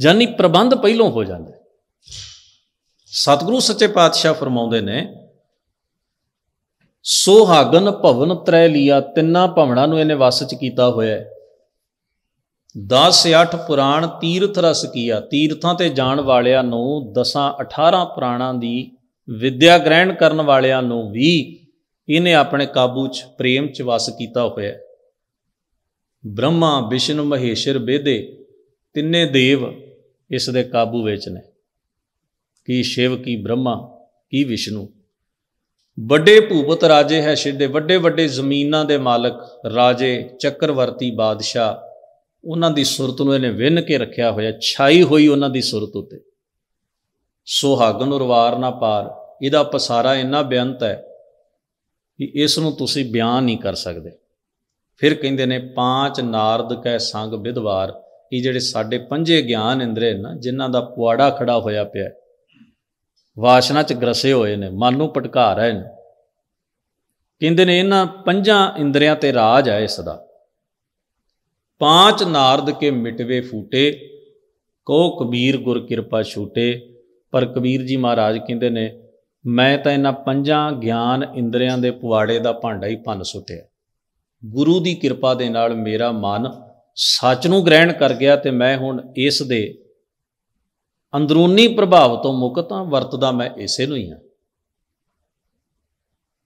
ਜਾਨੀ ਪ੍ਰਬੰਧ ਪਹਿਲਾਂ ਹੋ ਜਾਂਦਾ ਸਤਿਗੁਰੂ ਸੱਚੇ ਪਾਤਸ਼ਾਹ ਫਰਮਾਉਂਦੇ ਨੇ ਸੋਹਾਗਨ ਭਵਨ ਤ੍ਰੈ ਲਿਆ ਤਿੰਨਾ ਭਵਣਾ ਨੂੰ ਇਹਨੇ ਵਸ ਚ ਕੀਤਾ ਹੋਇਆ ਹੈ 10-8 ਪੁਰਾਣ ਤੀਰਥ ਰਸ ਕੀਆ ਤੀਰਥਾਂ ਤੇ ਜਾਣ ਵਾਲਿਆਂ ਨੂੰ ਦਸਾਂ 18 ਪੁਰਾਣਾਂ ਦੀ ਵਿਦਿਆ ਗ੍ਰਹਿਣ ਕਰਨ ਵਾਲਿਆਂ ਨੂੰ ਵੀ ਇਹਨੇ ਆਪਣੇ ਕਾਬੂ 'ਚ ਪ੍ਰੇਮ 'ਚ ਵਸ ਕੀਤਾ ਹੋਇਆ ਬ੍ਰਹਮਾ ਵਿਸ਼ਨੂੰ ਮਹੇਸ਼ਰ ਬੇਦੇ ਤਿੰਨੇ ਦੇਵ ਇਸ ਦੇ ਕਾਬੂ ਵਿੱਚ ਨੇ ਕੀ ਸ਼ਿਵ ਕੀ ਬ੍ਰਹਮਾ ਕੀ ਵਿਸ਼ਨੂੰ ਵੱਡੇ ਭੂਪਤ ਰਾਜੇ ਹੈ ਛਿੱਡੇ ਵੱਡੇ ਵੱਡੇ ਜ਼ਮੀਨਾਂ ਦੇ ਮਾਲਕ ਰਾਜੇ ਚੱਕਰਵਰਤੀ ਬਾਦਸ਼ਾਹ ਉਹਨਾਂ ਦੀ ਸੁਰਤ ਨੂੰ ਇਹਨੇ ਵਿੰਨ ਕੇ ਰੱਖਿਆ ਹੋਇਆ ਛਾਈ ਹੋਈ ਉਹਨਾਂ ਦੀ ਸੁਰਤ ਉੱਤੇ ਸੁਹਾਗਨ ਉਰਵਾਰ ਨਾ ਪਾਰ ਇਹਦਾ ਪਸਾਰਾ ਇੰਨਾ ਬਿਆੰਤ ਹੈ ਕਿ ਇਸ ਨੂੰ ਤੁਸੀਂ ਬਿਆਨ ਨਹੀਂ ਕਰ ਸਕਦੇ ਫਿਰ ਕਹਿੰਦੇ ਨੇ ਪਾਂਚ ਨਾਰਦ ਕੈ ਸੰਗ ਵਿਦਵਾਰ ਇਹ ਜਿਹੜੇ ਸਾਡੇ ਪੰਜੇ ਗਿਆਨ ਇੰਦਰੇ ਨਾ ਜਿਨ੍ਹਾਂ ਦਾ ਪੁਆੜਾ ਖੜਾ ਹੋਇਆ ਪਿਆ ਵਾਸ਼ਨਾ 'ਚ ਗਰਸੇ ਹੋਏ ਨੇ ਮਨ ਨੂੰ ਪਟਕਾ ਰਹੇ ਨੇ ਕਹਿੰਦੇ ਨੇ ਇਹਨਾਂ ਪੰਜਾਂ ਇੰਦਰੀਆਂ ਤੇ ਰਾਜ ਹੈ ਇਸ ਦਾ ਪਾਂਚ ਨਾਰਦ ਕੇ ਮਿਟਵੇ ਫੂਟੇ ਕੋ ਕਬੀਰ ਗੁਰ ਕਿਰਪਾ ਛੂਟੇ ਪਰ ਕਬੀਰ ਜੀ ਮਹਾਰਾਜ ਕਹਿੰਦੇ ਨੇ ਮੈਂ ਤਾਂ ਇਹਨਾਂ ਪੰਜਾਂ ਗਿਆਨ ਇੰਦਰੀਆਂ ਦੇ ਪੁਆੜੇ ਦਾ ਭਾਂਡਾ ਹੀ ਭੰਨ ਸੁੱਟਿਆ ਗੁਰੂ ਦੀ ਕਿਰਪਾ ਦੇ ਨਾਲ ਮੇਰਾ ਮਨ ਸੱਚ ਨੂੰ ਗ੍ਰਹਿਣ ਕਰ ਗਿਆ ਤੇ ਮੈਂ ਹੁਣ ਇਸ ਦੇ ਅੰਦਰੂਨੀ ਪ੍ਰਭਾਵ ਤੋਂ ਮੁਕਤ ਹਾਂ ਵਰਤਦਾ ਮੈਂ ਇਸੇ ਨੂੰ ਹੀ ਹਾਂ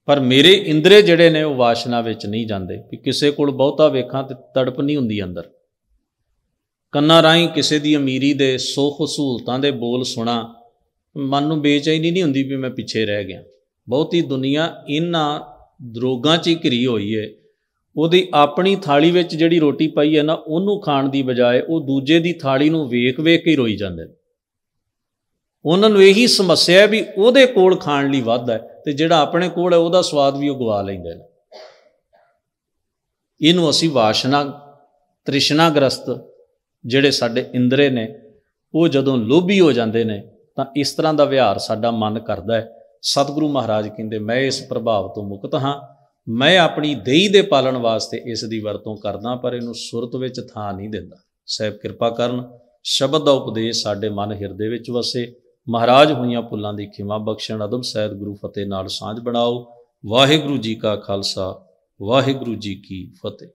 ਪਰ ਮੇਰੇ ਇੰਦਰੇ ਜਿਹੜੇ ਨੇ ਉਹ ਵਾਸ਼ਨਾ ਵਿੱਚ ਨਹੀਂ ਜਾਂਦੇ ਕਿ ਕਿਸੇ ਕੋਲ ਬਹੁਤਾ ਵੇਖਾਂ ਤੇ ਤੜਪ ਨਹੀਂ ਹੁੰਦੀ ਅੰਦਰ ਕੰਨਾਂ ਰਾਹੀਂ ਕਿਸੇ ਦੀ ਅਮੀਰੀ ਦੇ ਸੁਖ ਸਹੂਲਤਾਂ ਦੇ ਬੋਲ ਸੁਣਾ ਮਨ ਨੂੰ ਬੇਚੈਨੀ ਨਹੀਂ ਹੁੰਦੀ ਵੀ ਮੈਂ ਪਿੱਛੇ ਰਹਿ ਗਿਆ ਬਹੁਤੀ ਦੁਨੀਆ ਇਨ੍ਹਾਂ ਦਰੋਗਾਂ 'ਚ ਹੀ ਘਿਰੀ ਹੋਈ ਏ ਉਹਦੀ ਆਪਣੀ ਥਾਲੀ ਵਿੱਚ ਜਿਹੜੀ ਰੋਟੀ ਪਈ ਹੈ ਨਾ ਉਹਨੂੰ ਖਾਣ ਦੀ ਬਜਾਏ ਉਹ ਦੂਜੇ ਦੀ ਥਾਲੀ ਨੂੰ ਵੇਖ-ਵੇਖ ਕੇ ਹੀ ਰੋਈ ਜਾਂਦੇ ਨੇ ਉਹਨਾਂ ਨੂੰ ਇਹੀ ਸਮੱਸਿਆ ਹੈ ਵੀ ਉਹਦੇ ਕੋਲ ਖਾਣ ਲਈ ਵੱਧ ਹੈ ਤੇ ਜਿਹੜਾ ਆਪਣੇ ਕੋਲ ਹੈ ਉਹਦਾ ਸਵਾਦ ਵੀ ਉਹ ਗਵਾ ਲੈਂਦੇ ਨੇ ਇਹਨੂੰ ਅਸੀਂ ਵਾਸ਼ਨਾ ਤ੍ਰਿਸ਼ਨਾਗ੍ਰਸਤ ਜਿਹੜੇ ਸਾਡੇ ਇੰਦਰੇ ਨੇ ਉਹ ਜਦੋਂ ਲੋਭੀ ਹੋ ਜਾਂਦੇ ਨੇ ਤਾਂ ਇਸ ਤਰ੍ਹਾਂ ਦਾ ਵਿਹਾਰ ਸਾਡਾ ਮਨ ਕਰਦਾ ਹੈ ਸਤਿਗੁਰੂ ਮਹਾਰਾਜ ਕਹਿੰਦੇ ਮੈਂ ਇਸ ਪ੍ਰਭਾਵ ਤੋਂ ਮੁਕਤ ਹਾਂ ਮੈਂ ਆਪਣੀ ਦੇਹੀ ਦੇ ਪਾਲਣ ਵਾਸਤੇ ਇਸ ਦੀ ਵਰਤੋਂ ਕਰਦਾ ਪਰ ਇਹਨੂੰ ਸੁਰਤ ਵਿੱਚ ਥਾਂ ਨਹੀਂ ਦਿੰਦਾ ਸਹਿਬ ਕਿਰਪਾ ਕਰਨ ਸ਼ਬਦ ਦਾ ਉਪਦੇਸ਼ ਸਾਡੇ ਮਨ ਹਿਰਦੇ ਵਿੱਚ ਵਸੇ ਮਹਾਰਾਜ ਹੋਈਆਂ ਪੁੱਲਾਂ ਦੀ ਖਿਮਾ ਬਖਸ਼ਣ ਅਦਬ ਸਹਿਤ ਗੁਰੂ ਫਤਿਹ ਨਾਲ ਸਾਂਝ ਬਣਾਓ ਵਾਹਿਗੁਰੂ ਜੀ ਕਾ ਖਾਲਸਾ ਵਾਹਿਗੁਰੂ ਜੀ ਕੀ ਫਤਿਹ